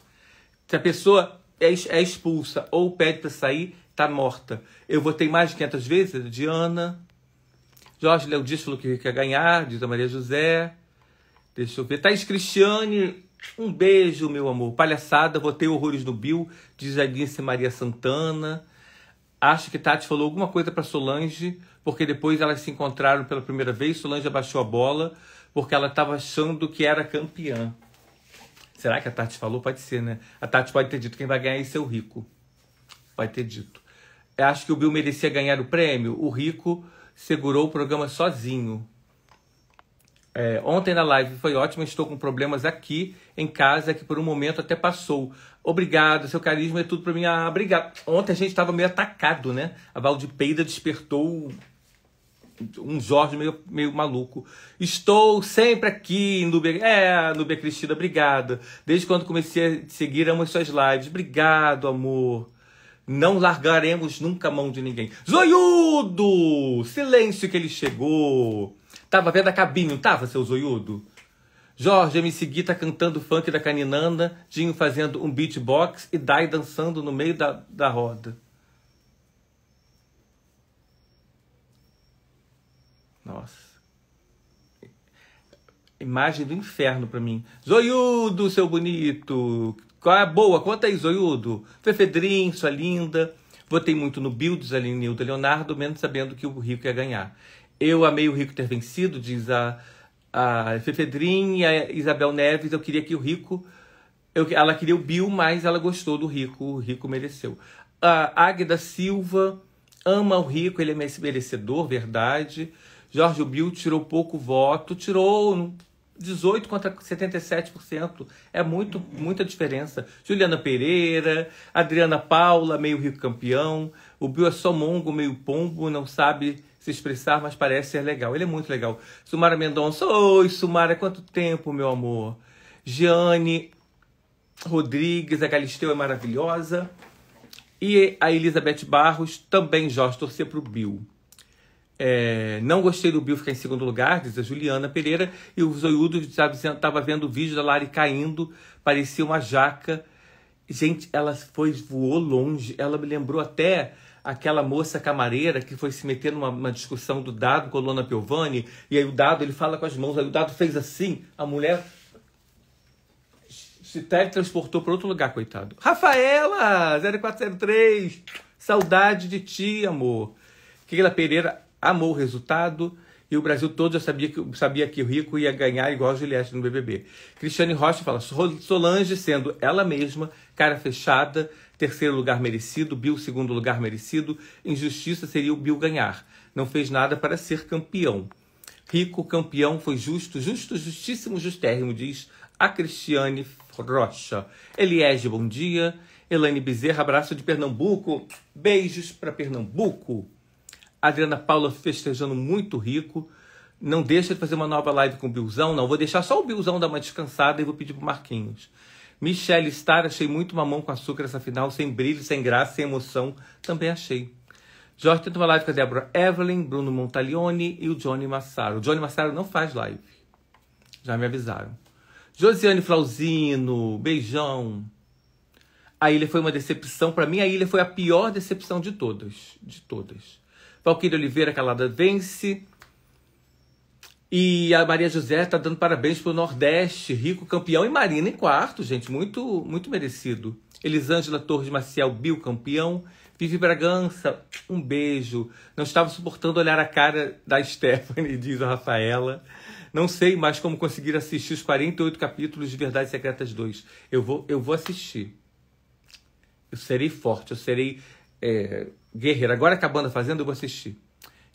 Se a pessoa é, é expulsa ou pede para sair, tá morta. Eu votei mais de 500 vezes, Diana. Jorge Léo Dias falou que quer ganhar, diz a Maria José. Deixa eu ver. Thaís Cristiane, um beijo, meu amor. Palhaçada, votei horrores no Bill, diz a Alice Maria Santana acha que Tati falou alguma coisa para Solange, porque depois elas se encontraram pela primeira vez, Solange abaixou a bola, porque ela estava achando que era campeã. Será que a Tati falou? Pode ser, né? A Tati pode ter dito: quem vai ganhar isso é, é o rico. Pode ter dito. Eu acho que o Bill merecia ganhar o prêmio. O rico segurou o programa sozinho. É, ontem na live foi ótimo, estou com problemas aqui em casa que por um momento até passou. Obrigado, seu carisma é tudo para mim. Ah, obrigado. Ontem a gente estava meio atacado, né? A peida despertou um Jorge meio, meio maluco. Estou sempre aqui, Nubia. É, Nubia Cristina, obrigado. Desde quando comecei a seguir, amo as suas lives. Obrigado, amor. Não largaremos nunca a mão de ninguém. Zoiudo! Silêncio que ele chegou. Tava vendo a cabine, não tava, seu zoiudo? Jorge me Gui tá cantando funk da caninanda, Dinho fazendo um beatbox e Dai dançando no meio da, da roda. Nossa. Imagem do inferno para mim. Zoiudo, seu bonito! Qual é a boa? Conta aí, Zoiudo. Fefedrim, é sua linda. Votei muito no Bildes, ali Nilda Leonardo, menos sabendo que o Rico ia ganhar. Eu amei o Rico ter vencido, diz a, a Fefedrin e a Isabel Neves. Eu queria que o Rico. Eu, ela queria o Bill, mas ela gostou do Rico. O Rico mereceu. A Águeda Silva ama o Rico, ele é merecedor, verdade. Jorge Bill tirou pouco voto, tirou 18 contra 77%. É muito, muita diferença. Juliana Pereira, Adriana Paula, meio Rico campeão. O Bill é só mongo, meio pombo, não sabe se expressar, mas parece ser legal. Ele é muito legal. Sumara Mendonça, oi Sumara, quanto tempo, meu amor. Jeane Rodrigues, a Galisteu é maravilhosa. E a Elizabeth Barros, também Jorge, torcer pro Bill. É, não gostei do Bill ficar em segundo lugar, diz a Juliana Pereira. E o Zoiudo estava vendo o vídeo da Lari caindo, parecia uma jaca. Gente, ela foi, voou longe. Ela me lembrou até aquela moça camareira que foi se meter numa, discussão do Dado com a Lona Piovani, e aí o Dado ele fala com as mãos, aí o Dado fez assim, a mulher se teletransportou para outro lugar, coitado. Rafaela, 0403, saudade de ti, amor. Keila Pereira amou o resultado e o Brasil todo já sabia que, sabia que o Rico ia ganhar igual a Juliette no BBB. Cristiane Rocha fala, Solange sendo ela mesma, cara fechada, Terceiro lugar merecido, Bill segundo lugar merecido. Injustiça seria o Bill ganhar. Não fez nada para ser campeão. Rico, campeão, foi justo, justo, justíssimo, justérrimo, diz a Cristiane Rocha. Eliege, bom dia. Elaine Bezerra, abraço de Pernambuco. Beijos para Pernambuco. Adriana Paula festejando muito rico. Não deixa de fazer uma nova live com o Bilzão, não. Vou deixar só o Bilzão dar uma descansada e vou pedir para Marquinhos. Michelle Star, achei muito mamão com açúcar essa final, sem brilho, sem graça, sem emoção. Também achei. Jorge tenta uma live com a Débora Evelyn, Bruno Montalione e o Johnny Massaro. O Johnny Massaro não faz live. Já me avisaram. Josiane Flauzino, beijão. A ilha foi uma decepção. Para mim, a ilha foi a pior decepção de todas. De todas. Valquíria Oliveira, calada vence. E a Maria José está dando parabéns pro Nordeste, rico campeão. E Marina em quarto, gente, muito, muito merecido. Elisângela Torres Maciel, Bill campeão. Vivi Bragança, um beijo. Não estava suportando olhar a cara da Stephanie, diz a Rafaela. Não sei mais como conseguir assistir os 48 capítulos de Verdades Secretas 2. Eu vou, eu vou assistir. Eu serei forte, eu serei é, guerreira. Agora acabando a Fazenda, eu vou assistir.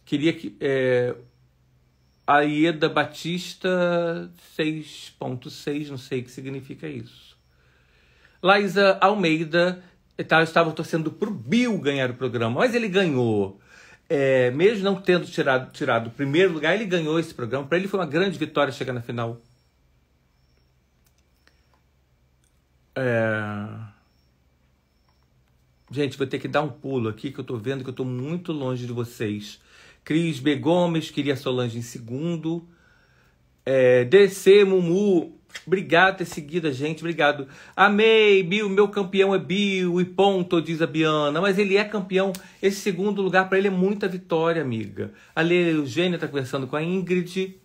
Queria que. É, a Ieda Batista 6.6, não sei o que significa isso. Laísa Almeida estava torcendo para o Bill ganhar o programa, mas ele ganhou. É, mesmo não tendo tirado, tirado o primeiro lugar, ele ganhou esse programa. Para ele foi uma grande vitória chegar na final. É... Gente, vou ter que dar um pulo aqui, que eu estou vendo que eu estou muito longe de vocês. Cris B. Gomes, queria Solange em segundo. É, DC, Mumu, obrigado por ter seguido a gente, obrigado. Amei, Bill, meu campeão é Bill e ponto, diz a Biana. Mas ele é campeão, esse segundo lugar para ele é muita vitória, amiga. A Leila Eugênia está conversando com a Ingrid.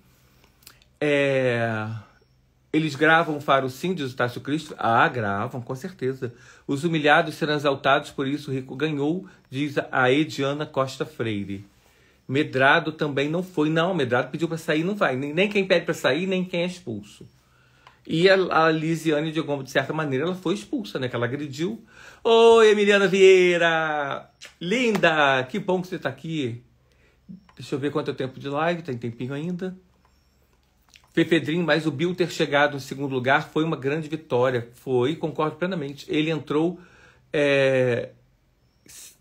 É... Eles gravam Faro Sim, diz o Tássio Cristo. Ah, gravam, com certeza. Os humilhados serão exaltados, por isso o rico ganhou, diz a Ediana Costa Freire. Medrado também não foi. Não, Medrado pediu para sair, não vai. Nem quem pede para sair, nem quem é expulso. E a, a Lisiane, de, alguma, de certa maneira, ela foi expulsa, né? Que ela agrediu. Oi, Emiliana Vieira! Linda! Que bom que você está aqui. Deixa eu ver quanto é o tempo de live, tem tá tempinho ainda. Fefedrinho, mas o Bill ter chegado em segundo lugar foi uma grande vitória. Foi, concordo plenamente. Ele entrou é,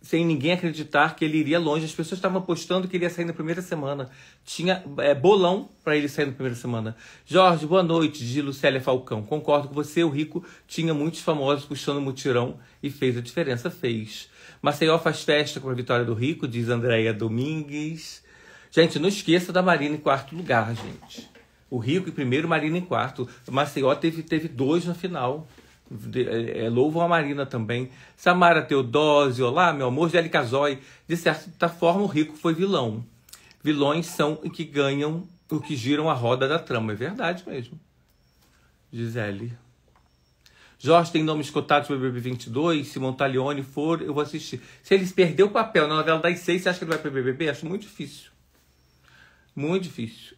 sem ninguém acreditar que ele iria longe. As pessoas estavam apostando que ele ia sair na primeira semana. Tinha é, bolão para ele sair na primeira semana. Jorge, boa noite, de Lucélia Falcão. Concordo com você, o Rico tinha muitos famosos puxando mutirão e fez a diferença, fez. Maceió faz festa com a vitória do Rico, diz Andréia Domingues. Gente, não esqueça da Marina em quarto lugar, gente. O Rico em primeiro, Marina em quarto. O Maceió teve, teve dois na final é, é louvam a Marina também, Samara Teodósio, olá, meu amor, Jélica Zói. De certa forma, o rico foi vilão. Vilões são e que ganham o que giram a roda da trama. É verdade mesmo. Gisele. Jorge tem nome escutado o BBB 22. Se Montalione for, eu vou assistir. Se eles perder o papel na novela das seis, você acha que ele vai para o BBB? Acho muito difícil. Muito difícil.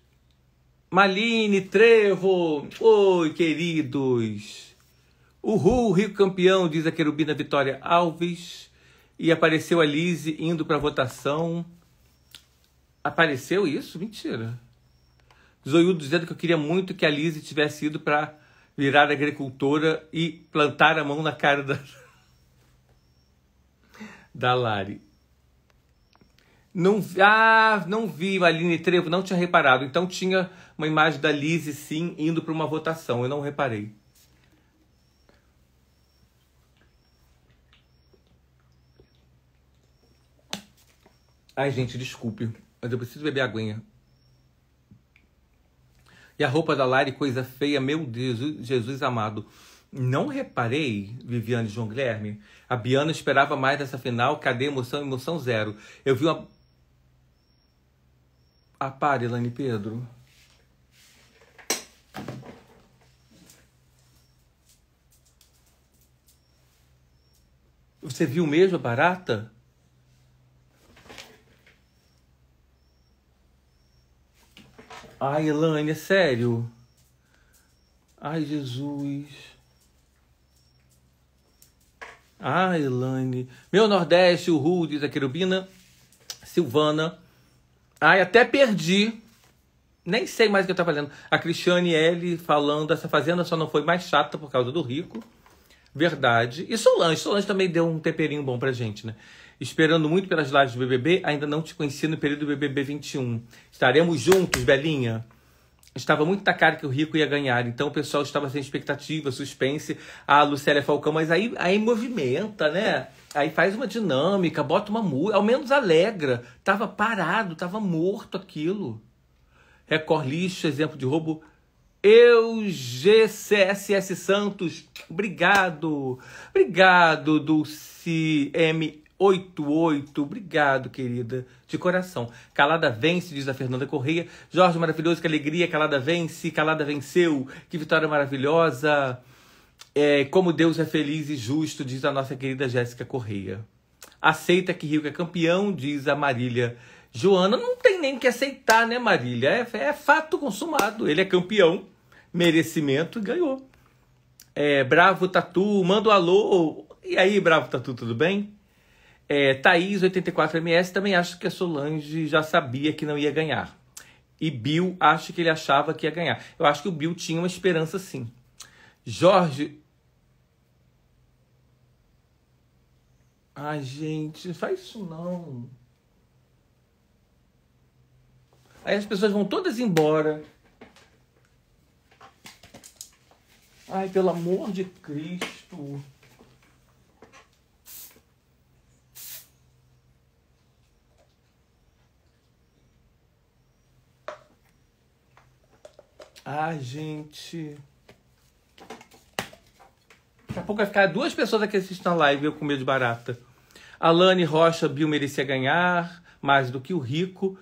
Maline, Trevo. Oi, queridos. Uhul, Rio campeão, diz a querubina Vitória Alves. E apareceu a Lise indo para a votação. Apareceu isso? Mentira. Zoiudo dizendo que eu queria muito que a Lise tivesse ido para virar agricultora e plantar a mão na cara da, da Lari. Não, ah, não vi, Aline Trevo, não tinha reparado. Então tinha uma imagem da Lise, sim, indo para uma votação. Eu não reparei. Ai, gente, desculpe, mas eu preciso beber aguinha. E a roupa da Lari, coisa feia, meu Deus, Jesus amado. Não reparei, Viviane João Guilherme. A Biana esperava mais dessa final. Cadê emoção? Emoção zero. Eu vi uma. A ah, par, Elane Pedro. Você viu mesmo a barata? Ai, Elaine, é sério? Ai, Jesus. Ai, Elaine. Meu Nordeste, o Ru, a querubina. Silvana. Ai, até perdi. Nem sei mais o que eu tava lendo. A Cristiane L falando, essa fazenda só não foi mais chata por causa do rico. Verdade. E Solange. Solange também deu um temperinho bom pra gente, né? Esperando muito pelas lives do BBB, ainda não te conheci no período do BBB 21. Estaremos juntos, Belinha? Estava muito na cara que o Rico ia ganhar, então o pessoal estava sem expectativa, suspense. A Lucélia Falcão, mas aí, aí movimenta, né? Aí faz uma dinâmica, bota uma música, ao menos alegra. Tava parado, tava morto aquilo. Record lixo, exemplo de roubo. Eu, GCSS Santos, obrigado. Obrigado, Dulce M. 88. Obrigado, querida. De coração. Calada vence, diz a Fernanda Correia. Jorge maravilhoso, que alegria. Calada vence, calada venceu. Que vitória maravilhosa. É, como Deus é feliz e justo, diz a nossa querida Jéssica Correia. Aceita que Rio é campeão, diz a Marília. Joana não tem nem que aceitar, né, Marília? É, é fato consumado. Ele é campeão, merecimento ganhou. É, bravo Tatu, manda um alô. E aí, Bravo Tatu, tudo bem? É, Thaís, 84ms, também acha que a Solange já sabia que não ia ganhar. E Bill acha que ele achava que ia ganhar. Eu acho que o Bill tinha uma esperança sim. Jorge. Ai, gente, não faz isso não. Aí as pessoas vão todas embora. Ai, pelo amor de Cristo. Ai, gente. Daqui a pouco vai ficar duas pessoas aqui assistindo a live eu com medo de barata. Alane Rocha, Bill merecia ganhar mais do que o rico.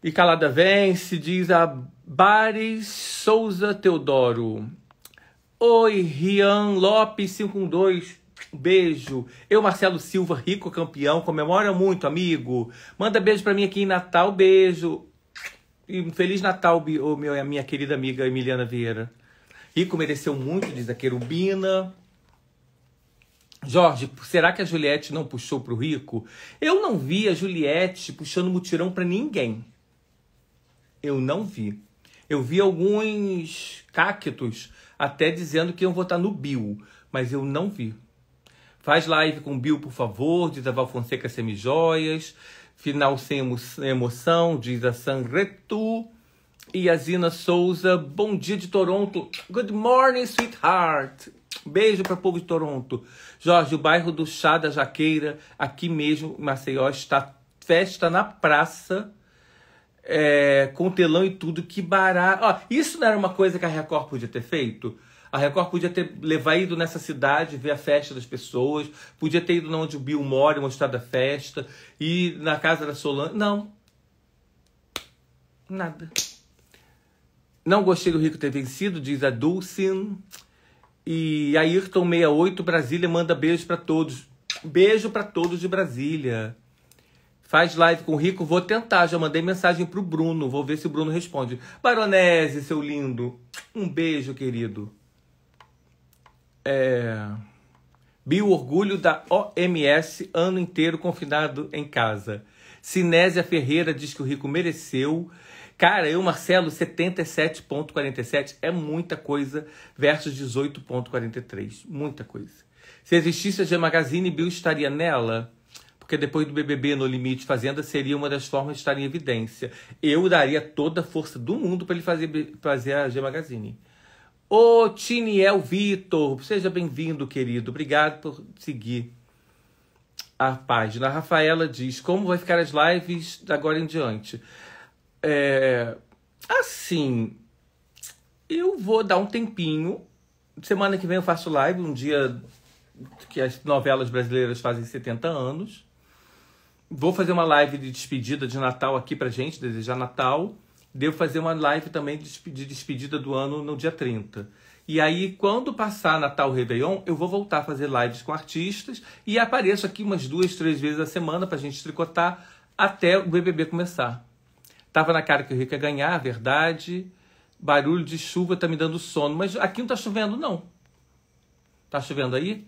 E Calada Vence, diz a Bares Souza Teodoro. Oi, Rian Lopes 512. Beijo. Eu, Marcelo Silva, rico campeão, comemora muito, amigo. Manda beijo para mim aqui em Natal. Beijo. E Feliz Natal, oh, minha querida amiga Emiliana Vieira. Rico mereceu muito, diz a Querubina. Jorge, será que a Juliette não puxou pro Rico? Eu não vi a Juliette puxando mutirão para ninguém. Eu não vi. Eu vi alguns cactos até dizendo que iam votar no Bill, mas eu não vi. Faz live com o Bill, por favor, diz a Val Fonseca Semijoias final sem emoção, diz a sangretu E a Zina Souza, bom dia de Toronto. Good morning, sweetheart. Beijo para o povo de Toronto. Jorge, o bairro do Chá da Jaqueira, aqui mesmo, em Maceió, está festa na praça, é, com telão e tudo. Que barato. Ó, isso não era uma coisa que a Record podia ter feito? A Record podia ter levado ido nessa cidade ver a festa das pessoas, podia ter ido onde o Bill mora mostrar a festa, e na casa da Solange. Não. Nada. Não gostei do Rico ter vencido, diz a Dulcin. E Ayrton 68 Brasília manda beijo para todos. Beijo para todos de Brasília. Faz live com o Rico, vou tentar. Já mandei mensagem pro Bruno, vou ver se o Bruno responde. Baronese, seu lindo, um beijo, querido é, orgulho da OMS ano inteiro confinado em casa. Cinésia Ferreira diz que o Rico mereceu. Cara, eu, Marcelo, 77,47 é muita coisa versus 18,43. Muita coisa. Se existisse a G Magazine, Bill estaria nela? Porque depois do BBB No Limite Fazenda seria uma das formas de estar em evidência. Eu daria toda a força do mundo para ele fazer, fazer a G Magazine. Tiniel Vitor, seja bem-vindo, querido. Obrigado por seguir a página. A Rafaela diz: Como vai ficar as lives da agora em diante? É, assim, eu vou dar um tempinho. Semana que vem eu faço live, um dia que as novelas brasileiras fazem 70 anos. Vou fazer uma live de despedida de Natal aqui pra gente, desejar Natal devo fazer uma live também de despedida do ano no dia 30. E aí, quando passar Natal Réveillon, eu vou voltar a fazer lives com artistas e apareço aqui umas duas, três vezes a semana pra gente tricotar até o BBB começar. Tava na cara que o Rico ia ganhar, verdade. Barulho de chuva tá me dando sono, mas aqui não tá chovendo, não. Tá chovendo aí?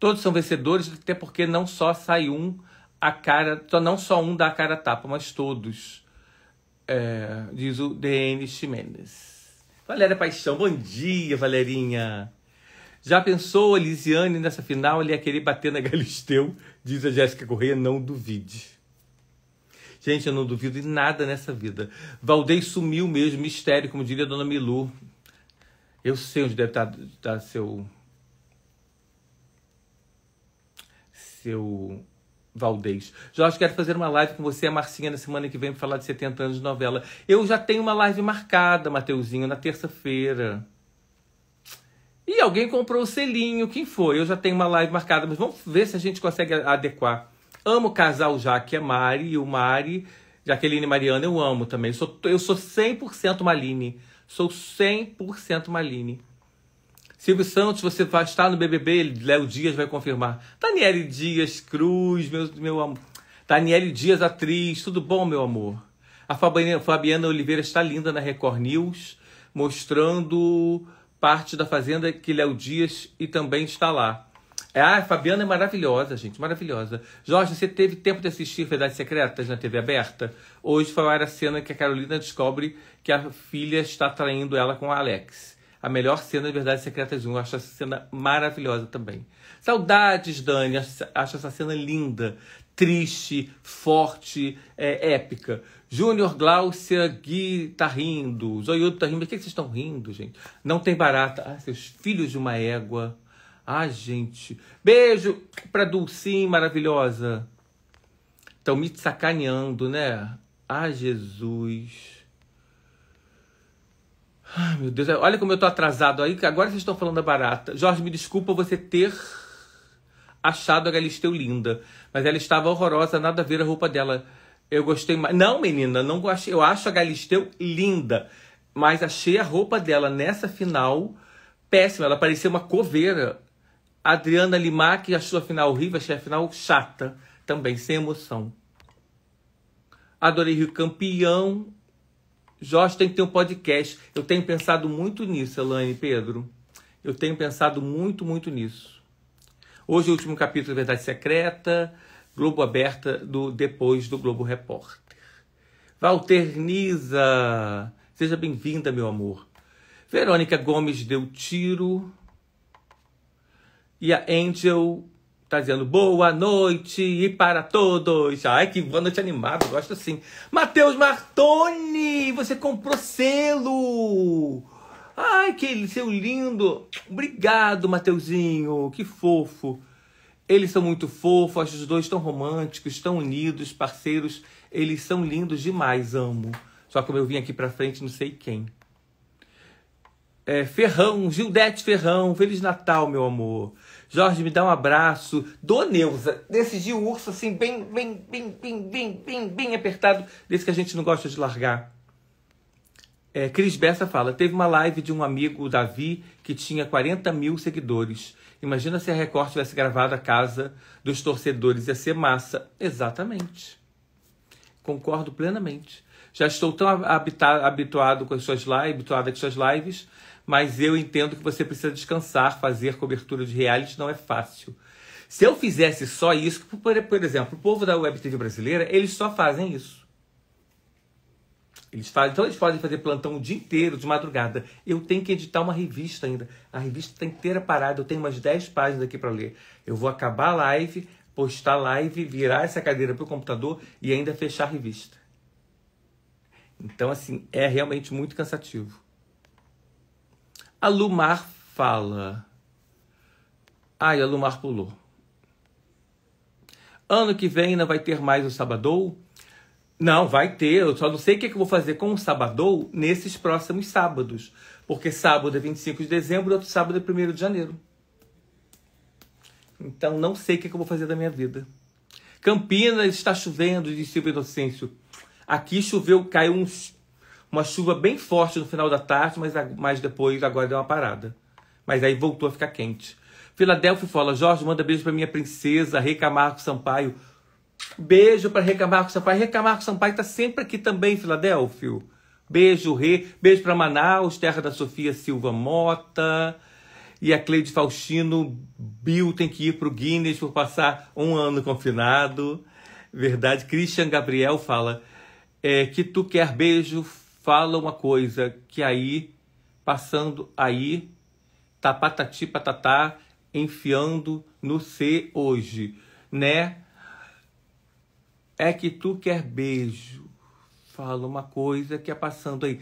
Todos são vencedores, até porque não só sai um a cara, não só um dá a cara a tapa, mas todos. É, diz o Denis Mendes. Valéria Paixão, bom dia, Valerinha. Já pensou a Lisiane nessa final? Ele ia querer bater na Galisteu, diz a Jéssica Corrêa. não duvide. Gente, eu não duvido de nada nessa vida. Valdei sumiu mesmo, mistério, como diria a dona Milu. Eu sei onde deve estar, tá, estar tá seu. Seu Valdez. Jorge, quero fazer uma live com você e a Marcinha na semana que vem para falar de 70 anos de novela. Eu já tenho uma live marcada, Mateuzinho, na terça-feira. E alguém comprou o selinho, quem foi? Eu já tenho uma live marcada, mas vamos ver se a gente consegue adequar. Amo o casal já, que é Mari e o Mari, Jaqueline e Mariana, eu amo também. Eu sou, eu sou 100% Maline. Sou 100% Maline. Silvio Santos, você vai estar no BBB, Léo Dias vai confirmar. Daniele Dias Cruz, meu, meu amor. Daniele Dias, atriz, tudo bom, meu amor? A Fabiana, Oliveira está linda na Record News, mostrando parte da fazenda que Léo Dias e também está lá. É, ah, a Fabiana é maravilhosa, gente, maravilhosa. Jorge, você teve tempo de assistir Verdades Secretas na TV aberta? Hoje foi a cena que a Carolina descobre que a filha está traindo ela com a Alex a melhor cena de Verdades Secretas 1. Eu acho essa cena maravilhosa também. Saudades, Dani. Acho, essa cena linda, triste, forte, é, épica. Júnior, Gláucia, Gui tá rindo. Zoiudo tá rindo. Mas que, que vocês estão rindo, gente? Não tem barata. Ah, seus filhos de uma égua. Ah, gente. Beijo pra Dulcim, maravilhosa. Estão me sacaneando, né? Ah, Jesus. Ai, meu Deus, olha como eu tô atrasado aí, que agora vocês estão falando da barata. Jorge, me desculpa você ter achado a Galisteu linda, mas ela estava horrorosa, nada a ver a roupa dela. Eu gostei mais. Não, menina, não gostei. Eu acho a Galisteu linda, mas achei a roupa dela nessa final péssima. Ela parecia uma coveira. Adriana Limar, que achou a final horrível, achei a final chata também, sem emoção. Adorei Rio Campeão. Jorge tem que ter um podcast. Eu tenho pensado muito nisso, Elaine Pedro. Eu tenho pensado muito, muito nisso. Hoje, o último capítulo da é Verdade Secreta, Globo Aberta, do depois do Globo Repórter. Valterniza, seja bem-vinda, meu amor. Verônica Gomes deu tiro. E a Angel tá dizendo boa noite e para todos. Ai, que boa noite animado, gosto assim. Matheus Martoni, você comprou selo. Ai, que seu lindo. Obrigado, Mateuzinho, que fofo. Eles são muito fofos, os dois tão românticos, tão unidos, parceiros. Eles são lindos demais, amo. Só que eu vim aqui pra frente, não sei quem. É, Ferrão, Gildete Ferrão, Feliz Natal, meu amor. Jorge, me dá um abraço. Doneuza, desse o urso assim, bem, bem, bem, bem, bem, bem, bem apertado, desse que a gente não gosta de largar. É, Cris Bessa fala: teve uma live de um amigo, o Davi, que tinha 40 mil seguidores. Imagina se a Record tivesse gravado a casa dos torcedores, ia ser massa. Exatamente. Concordo plenamente. Já estou tão habitado, habituado com as suas lives, habituada com as suas lives, mas eu entendo que você precisa descansar, fazer cobertura de reality não é fácil. Se eu fizesse só isso, por, por exemplo, o povo da Web TV brasileira, eles só fazem isso. Eles fazem, então eles podem fazer plantão o dia inteiro, de madrugada. Eu tenho que editar uma revista ainda. A revista está inteira parada, eu tenho umas 10 páginas aqui para ler. Eu vou acabar a live, postar live, virar essa cadeira para o computador e ainda fechar a revista. Então, assim, é realmente muito cansativo. A Lumar fala. Ai, a Lumar pulou. Ano que vem ainda vai ter mais o Sabadou? Não, vai ter. Eu só não sei o que, é que eu vou fazer com o Sabadou nesses próximos sábados. Porque sábado é 25 de dezembro, outro sábado é 1 de janeiro. Então não sei o que, é que eu vou fazer da minha vida. Campinas está chovendo, disse Silvio Inocêncio. Aqui choveu, caiu uns uma chuva bem forte no final da tarde, mas, mas depois agora deu uma parada. Mas aí voltou a ficar quente. Filadélfia fala, Jorge, manda beijo para minha princesa, Recamarco Sampaio. Beijo para Recamarco Sampaio. Recamarco Sampaio tá sempre aqui também, Filadélfio. Beijo, Rê. Beijo para Manaus, terra da Sofia Silva Mota. E a Cleide Faustino, Bill tem que ir para o Guinness por passar um ano confinado. Verdade. Christian Gabriel fala é, que tu quer beijo fala uma coisa que aí, passando aí, tá patati patatá, enfiando no C hoje, né? É que tu quer beijo. Fala uma coisa que é passando aí.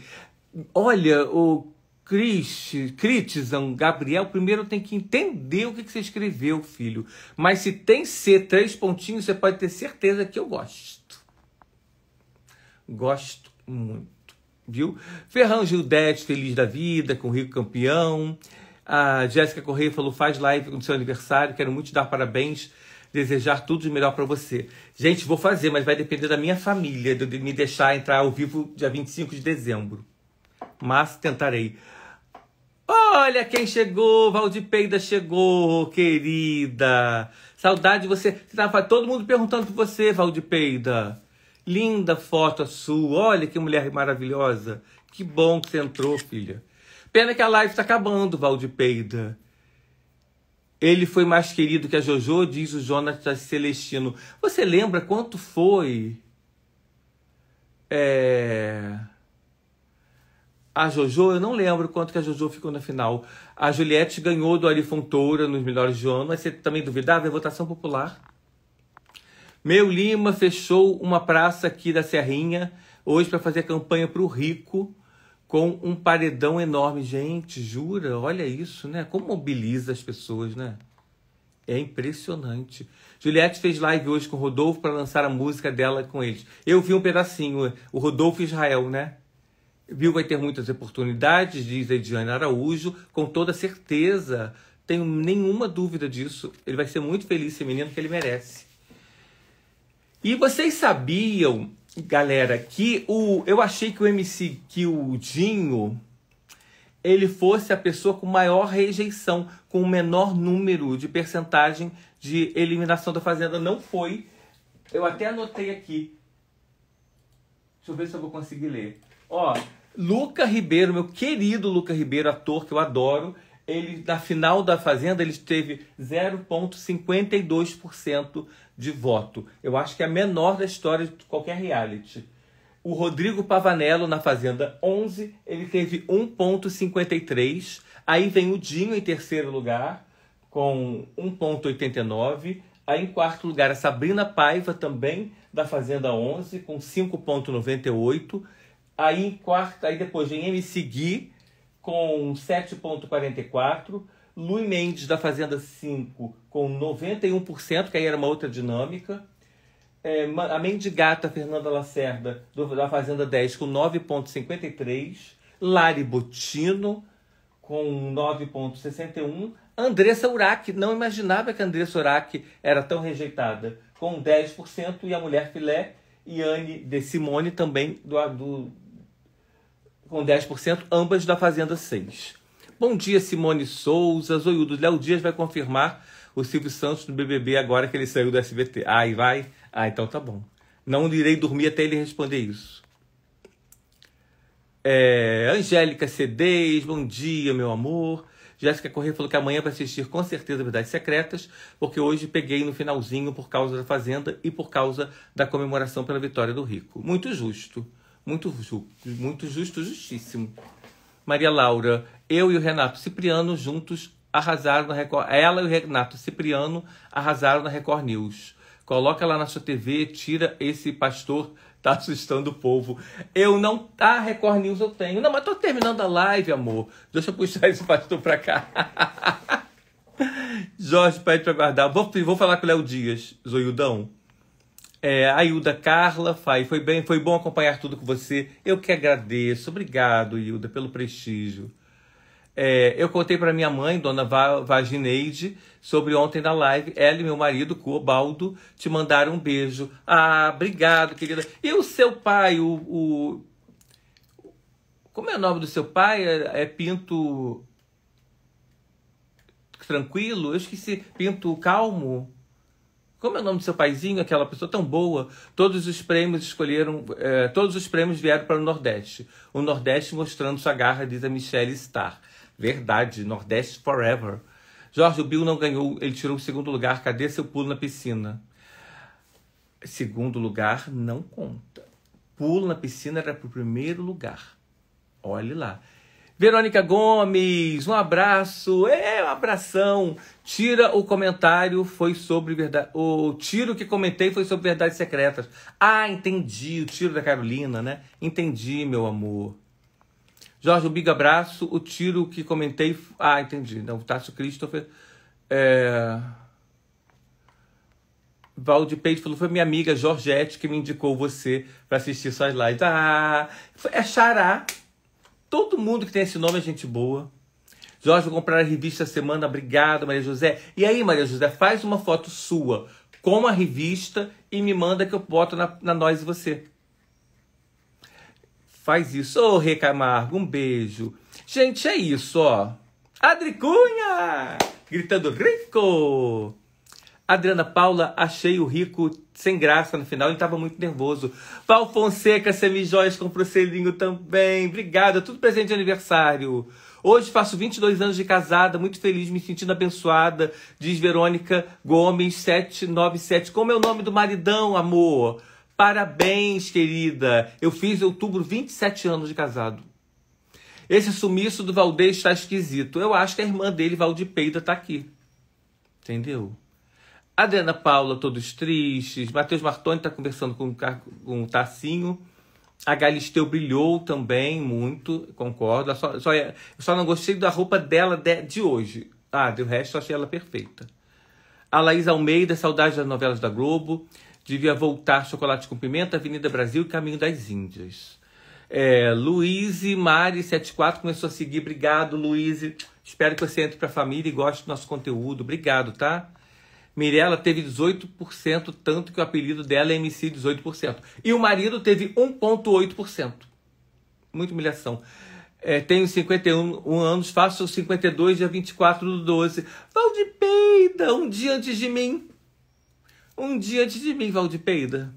Olha, o Cris, Critizan, Gabriel, primeiro tem que entender o que, que você escreveu, filho. Mas se tem C, três pontinhos, você pode ter certeza que eu gosto. Gosto muito viu? Ferran Gildete, feliz da vida, com o Rico campeão. A Jéssica Correia falou: faz live no seu aniversário, quero muito te dar parabéns, desejar tudo de melhor para você. Gente, vou fazer, mas vai depender da minha família, de me deixar entrar ao vivo dia 25 de dezembro. Mas tentarei. Olha quem chegou, Valdepeida chegou, querida. Saudade de você. Todo mundo perguntando por você, Valdepeida. Linda foto sua. Olha que mulher maravilhosa. Que bom que você entrou, filha. Pena que a live está acabando, Valdepeida. Ele foi mais querido que a Jojo, diz o Jonas Celestino. Você lembra quanto foi? É... A Jojo, eu não lembro quanto que a Jojo ficou na final. A Juliette ganhou do Ari Fontoura nos melhores de ano, mas você também duvidava? É votação popular. Meu Lima fechou uma praça aqui da Serrinha hoje para fazer campanha para o rico com um paredão enorme. Gente, jura? Olha isso, né? Como mobiliza as pessoas, né? É impressionante. Juliette fez live hoje com o Rodolfo para lançar a música dela com eles. Eu vi um pedacinho, o Rodolfo Israel, né? Viu, vai ter muitas oportunidades, diz a Ediane Araújo, com toda certeza. Tenho nenhuma dúvida disso. Ele vai ser muito feliz, esse menino, que ele merece. E vocês sabiam, galera, que o eu achei que o MC que o Dinho ele fosse a pessoa com maior rejeição, com o menor número de percentagem de eliminação da fazenda, não foi. Eu até anotei aqui. Deixa eu ver se eu vou conseguir ler. Ó, Luca Ribeiro, meu querido Luca Ribeiro, ator que eu adoro, ele na final da fazenda ele teve 0,52% de voto. Eu acho que é a menor da história de qualquer reality. O Rodrigo Pavanello na fazenda 11, ele teve 1.53. Aí vem o Dinho em terceiro lugar com 1.89. Aí em quarto lugar a Sabrina Paiva também da fazenda 11 com 5.98. Aí em quarto, aí depois vem MC Gui com 7,44%. Luiz Mendes da Fazenda 5 com 91%, que aí era uma outra dinâmica. É, a Mendigata Fernanda Lacerda do, da Fazenda 10 com 9,53%. Lari Botino com 9,61%. Andressa Urac, não imaginava que Andressa Urac era tão rejeitada, com 10%. E a Mulher Filé, Iane De Simone também do, do com 10%, ambas da Fazenda 6. Bom dia, Simone Souza. Zoiudo, Léo Dias vai confirmar o Silvio Santos no BBB agora que ele saiu do SBT. aí vai? Ah, então tá bom. Não irei dormir até ele responder isso. É, Angélica Cedez, bom dia, meu amor. Jéssica Corrêa falou que amanhã vai assistir com certeza Verdades Secretas, porque hoje peguei no finalzinho por causa da Fazenda e por causa da comemoração pela vitória do Rico. Muito justo. Muito, ju muito justo, justíssimo. Maria Laura, eu e o Renato Cipriano juntos arrasaram na Record. Ela e o Renato Cipriano arrasaram na Record News. Coloca lá na sua TV, tira esse pastor, tá assustando o povo. Eu não. Ah, Record News eu tenho. Não, mas tô terminando a live, amor. Deixa eu puxar esse pastor pra cá. Jorge pede pra guardar. Vou, vou falar com o Léo Dias, zoiudão. É, a Carla faz, foi bem, foi bom acompanhar tudo com você. Eu que agradeço. Obrigado, Ilda, pelo prestígio. É, eu contei para minha mãe, dona Vagineide, sobre ontem na live. Ela e meu marido, Cobaldo, te mandaram um beijo. Ah, obrigado, querida. E o seu pai, o. o... Como é o nome do seu pai? É, é Pinto. Tranquilo? Eu esqueci. Pinto Calmo? Como é o nome do seu paizinho, aquela pessoa tão boa? Todos os prêmios escolheram, eh, todos os prêmios vieram para o Nordeste. O Nordeste mostrando sua garra, diz a Michelle Starr. Verdade, Nordeste forever. Jorge, o Bill não ganhou, ele tirou o segundo lugar. Cadê seu pulo na piscina? Segundo lugar não conta. Pulo na piscina era para o primeiro lugar. Olhe lá. Verônica Gomes, um abraço, é, é um abração. Tira o comentário, foi sobre verdade. O tiro que comentei foi sobre verdades secretas. Ah, entendi. O tiro da Carolina, né? Entendi, meu amor. Jorge, um big abraço. O tiro que comentei. Ah, entendi. Não, Tássio Christopher. É... Valde Peito falou: foi minha amiga Georgette que me indicou você para assistir suas lives. Ah, é xará. Todo mundo que tem esse nome é gente boa. Jorge, vou comprar a revista Semana, obrigado, Maria José. E aí, Maria José, faz uma foto sua com a revista e me manda que eu boto na, na Nós e Você. Faz isso. Ô, oh, Rê Camargo, um beijo. Gente, é isso, ó. Adricunha, Gritando rico! Adriana Paula, achei o Rico sem graça no final, ele estava muito nervoso. Val Fonseca, semijóias, com selinho também. Obrigada, tudo presente de aniversário. Hoje faço 22 anos de casada, muito feliz, me sentindo abençoada, diz Verônica Gomes 797. Como é o nome do maridão, amor? Parabéns, querida. Eu fiz em outubro 27 anos de casado. Esse sumiço do Valdez está esquisito. Eu acho que a irmã dele, Valdepeida, está aqui. Entendeu? Adriana Paula, todos tristes. Matheus Martoni está conversando com, com o Tacinho. A Galisteu brilhou também muito, concordo. Só, só, é, eu só não gostei da roupa dela de, de hoje. Ah, do resto achei ela perfeita. A Laís Almeida, saudade das novelas da Globo. Devia voltar Chocolate com Pimenta, Avenida Brasil e Caminho das Índias. É, Mari74 começou a seguir. Obrigado, Luiz. Espero que você entre para a família e goste do nosso conteúdo. Obrigado, tá? Mirella teve 18%, tanto que o apelido dela é MC 18%. E o marido teve 1,8%. Muita humilhação. É, tenho 51 anos, faço 52, dia 24 do 12. Valdepeida, um dia antes de mim. Um dia antes de mim, Valdepeida.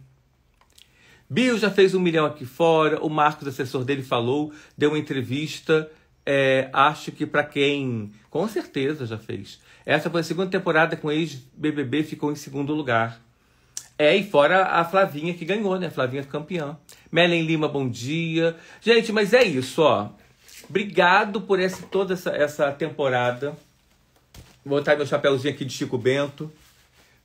Bill já fez um milhão aqui fora. O Marcos, assessor dele, falou, deu uma entrevista é, acho que para quem com certeza já fez, essa foi a segunda temporada com ex-BBB, ficou em segundo lugar. É, e fora a Flavinha que ganhou, né? A Flavinha campeã. Melen Lima, bom dia. Gente, mas é isso, ó. Obrigado por essa toda essa, essa temporada. Vou botar meu chapéuzinho aqui de Chico Bento.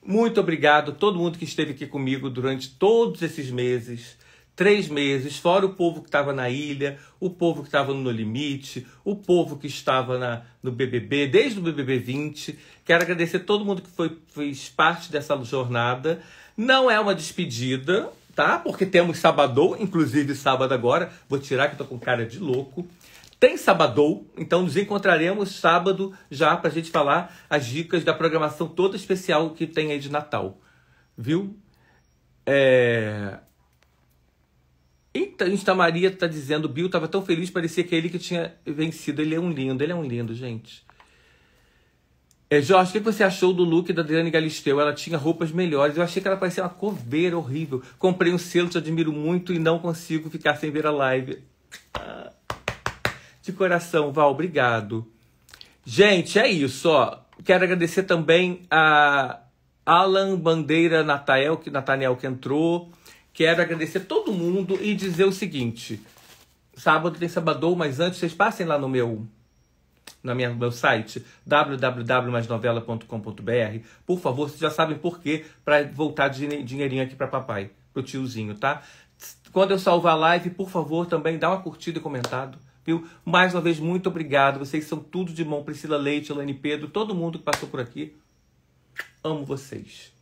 Muito obrigado a todo mundo que esteve aqui comigo durante todos esses meses três meses, fora o povo que estava na ilha, o povo que estava no Limite, o povo que estava na, no BBB, desde o BBB 20. Quero agradecer todo mundo que foi, fez parte dessa jornada. Não é uma despedida, tá? Porque temos Sabadou, inclusive sábado agora. Vou tirar que estou com cara de louco. Tem Sabadou, então nos encontraremos sábado já para a gente falar as dicas da programação toda especial que tem aí de Natal. Viu? É... Eita, tá Maria tá dizendo, Bill tava tão feliz, parecia que é ele que tinha vencido. Ele é um lindo, ele é um lindo, gente. É, Jorge, o que você achou do look da Adriane Galisteu? Ela tinha roupas melhores. Eu achei que ela parecia uma coveira horrível. Comprei um selo, te admiro muito e não consigo ficar sem ver a live. Ah, de coração, Val, obrigado. Gente, é isso, ó. Quero agradecer também a Alan Bandeira que, Nathaniel que entrou Quero agradecer todo mundo e dizer o seguinte: sábado tem sabadou, mas antes vocês passem lá no meu na minha, meu site www.masnovela.com.br. Por favor, vocês já sabem por quê, para voltar dinheirinho aqui para papai, pro tiozinho, tá? Quando eu salvar a live, por favor, também dá uma curtida e comentado. Viu? Mais uma vez, muito obrigado. Vocês são tudo de bom. Priscila Leite, Elane Pedro, todo mundo que passou por aqui. Amo vocês.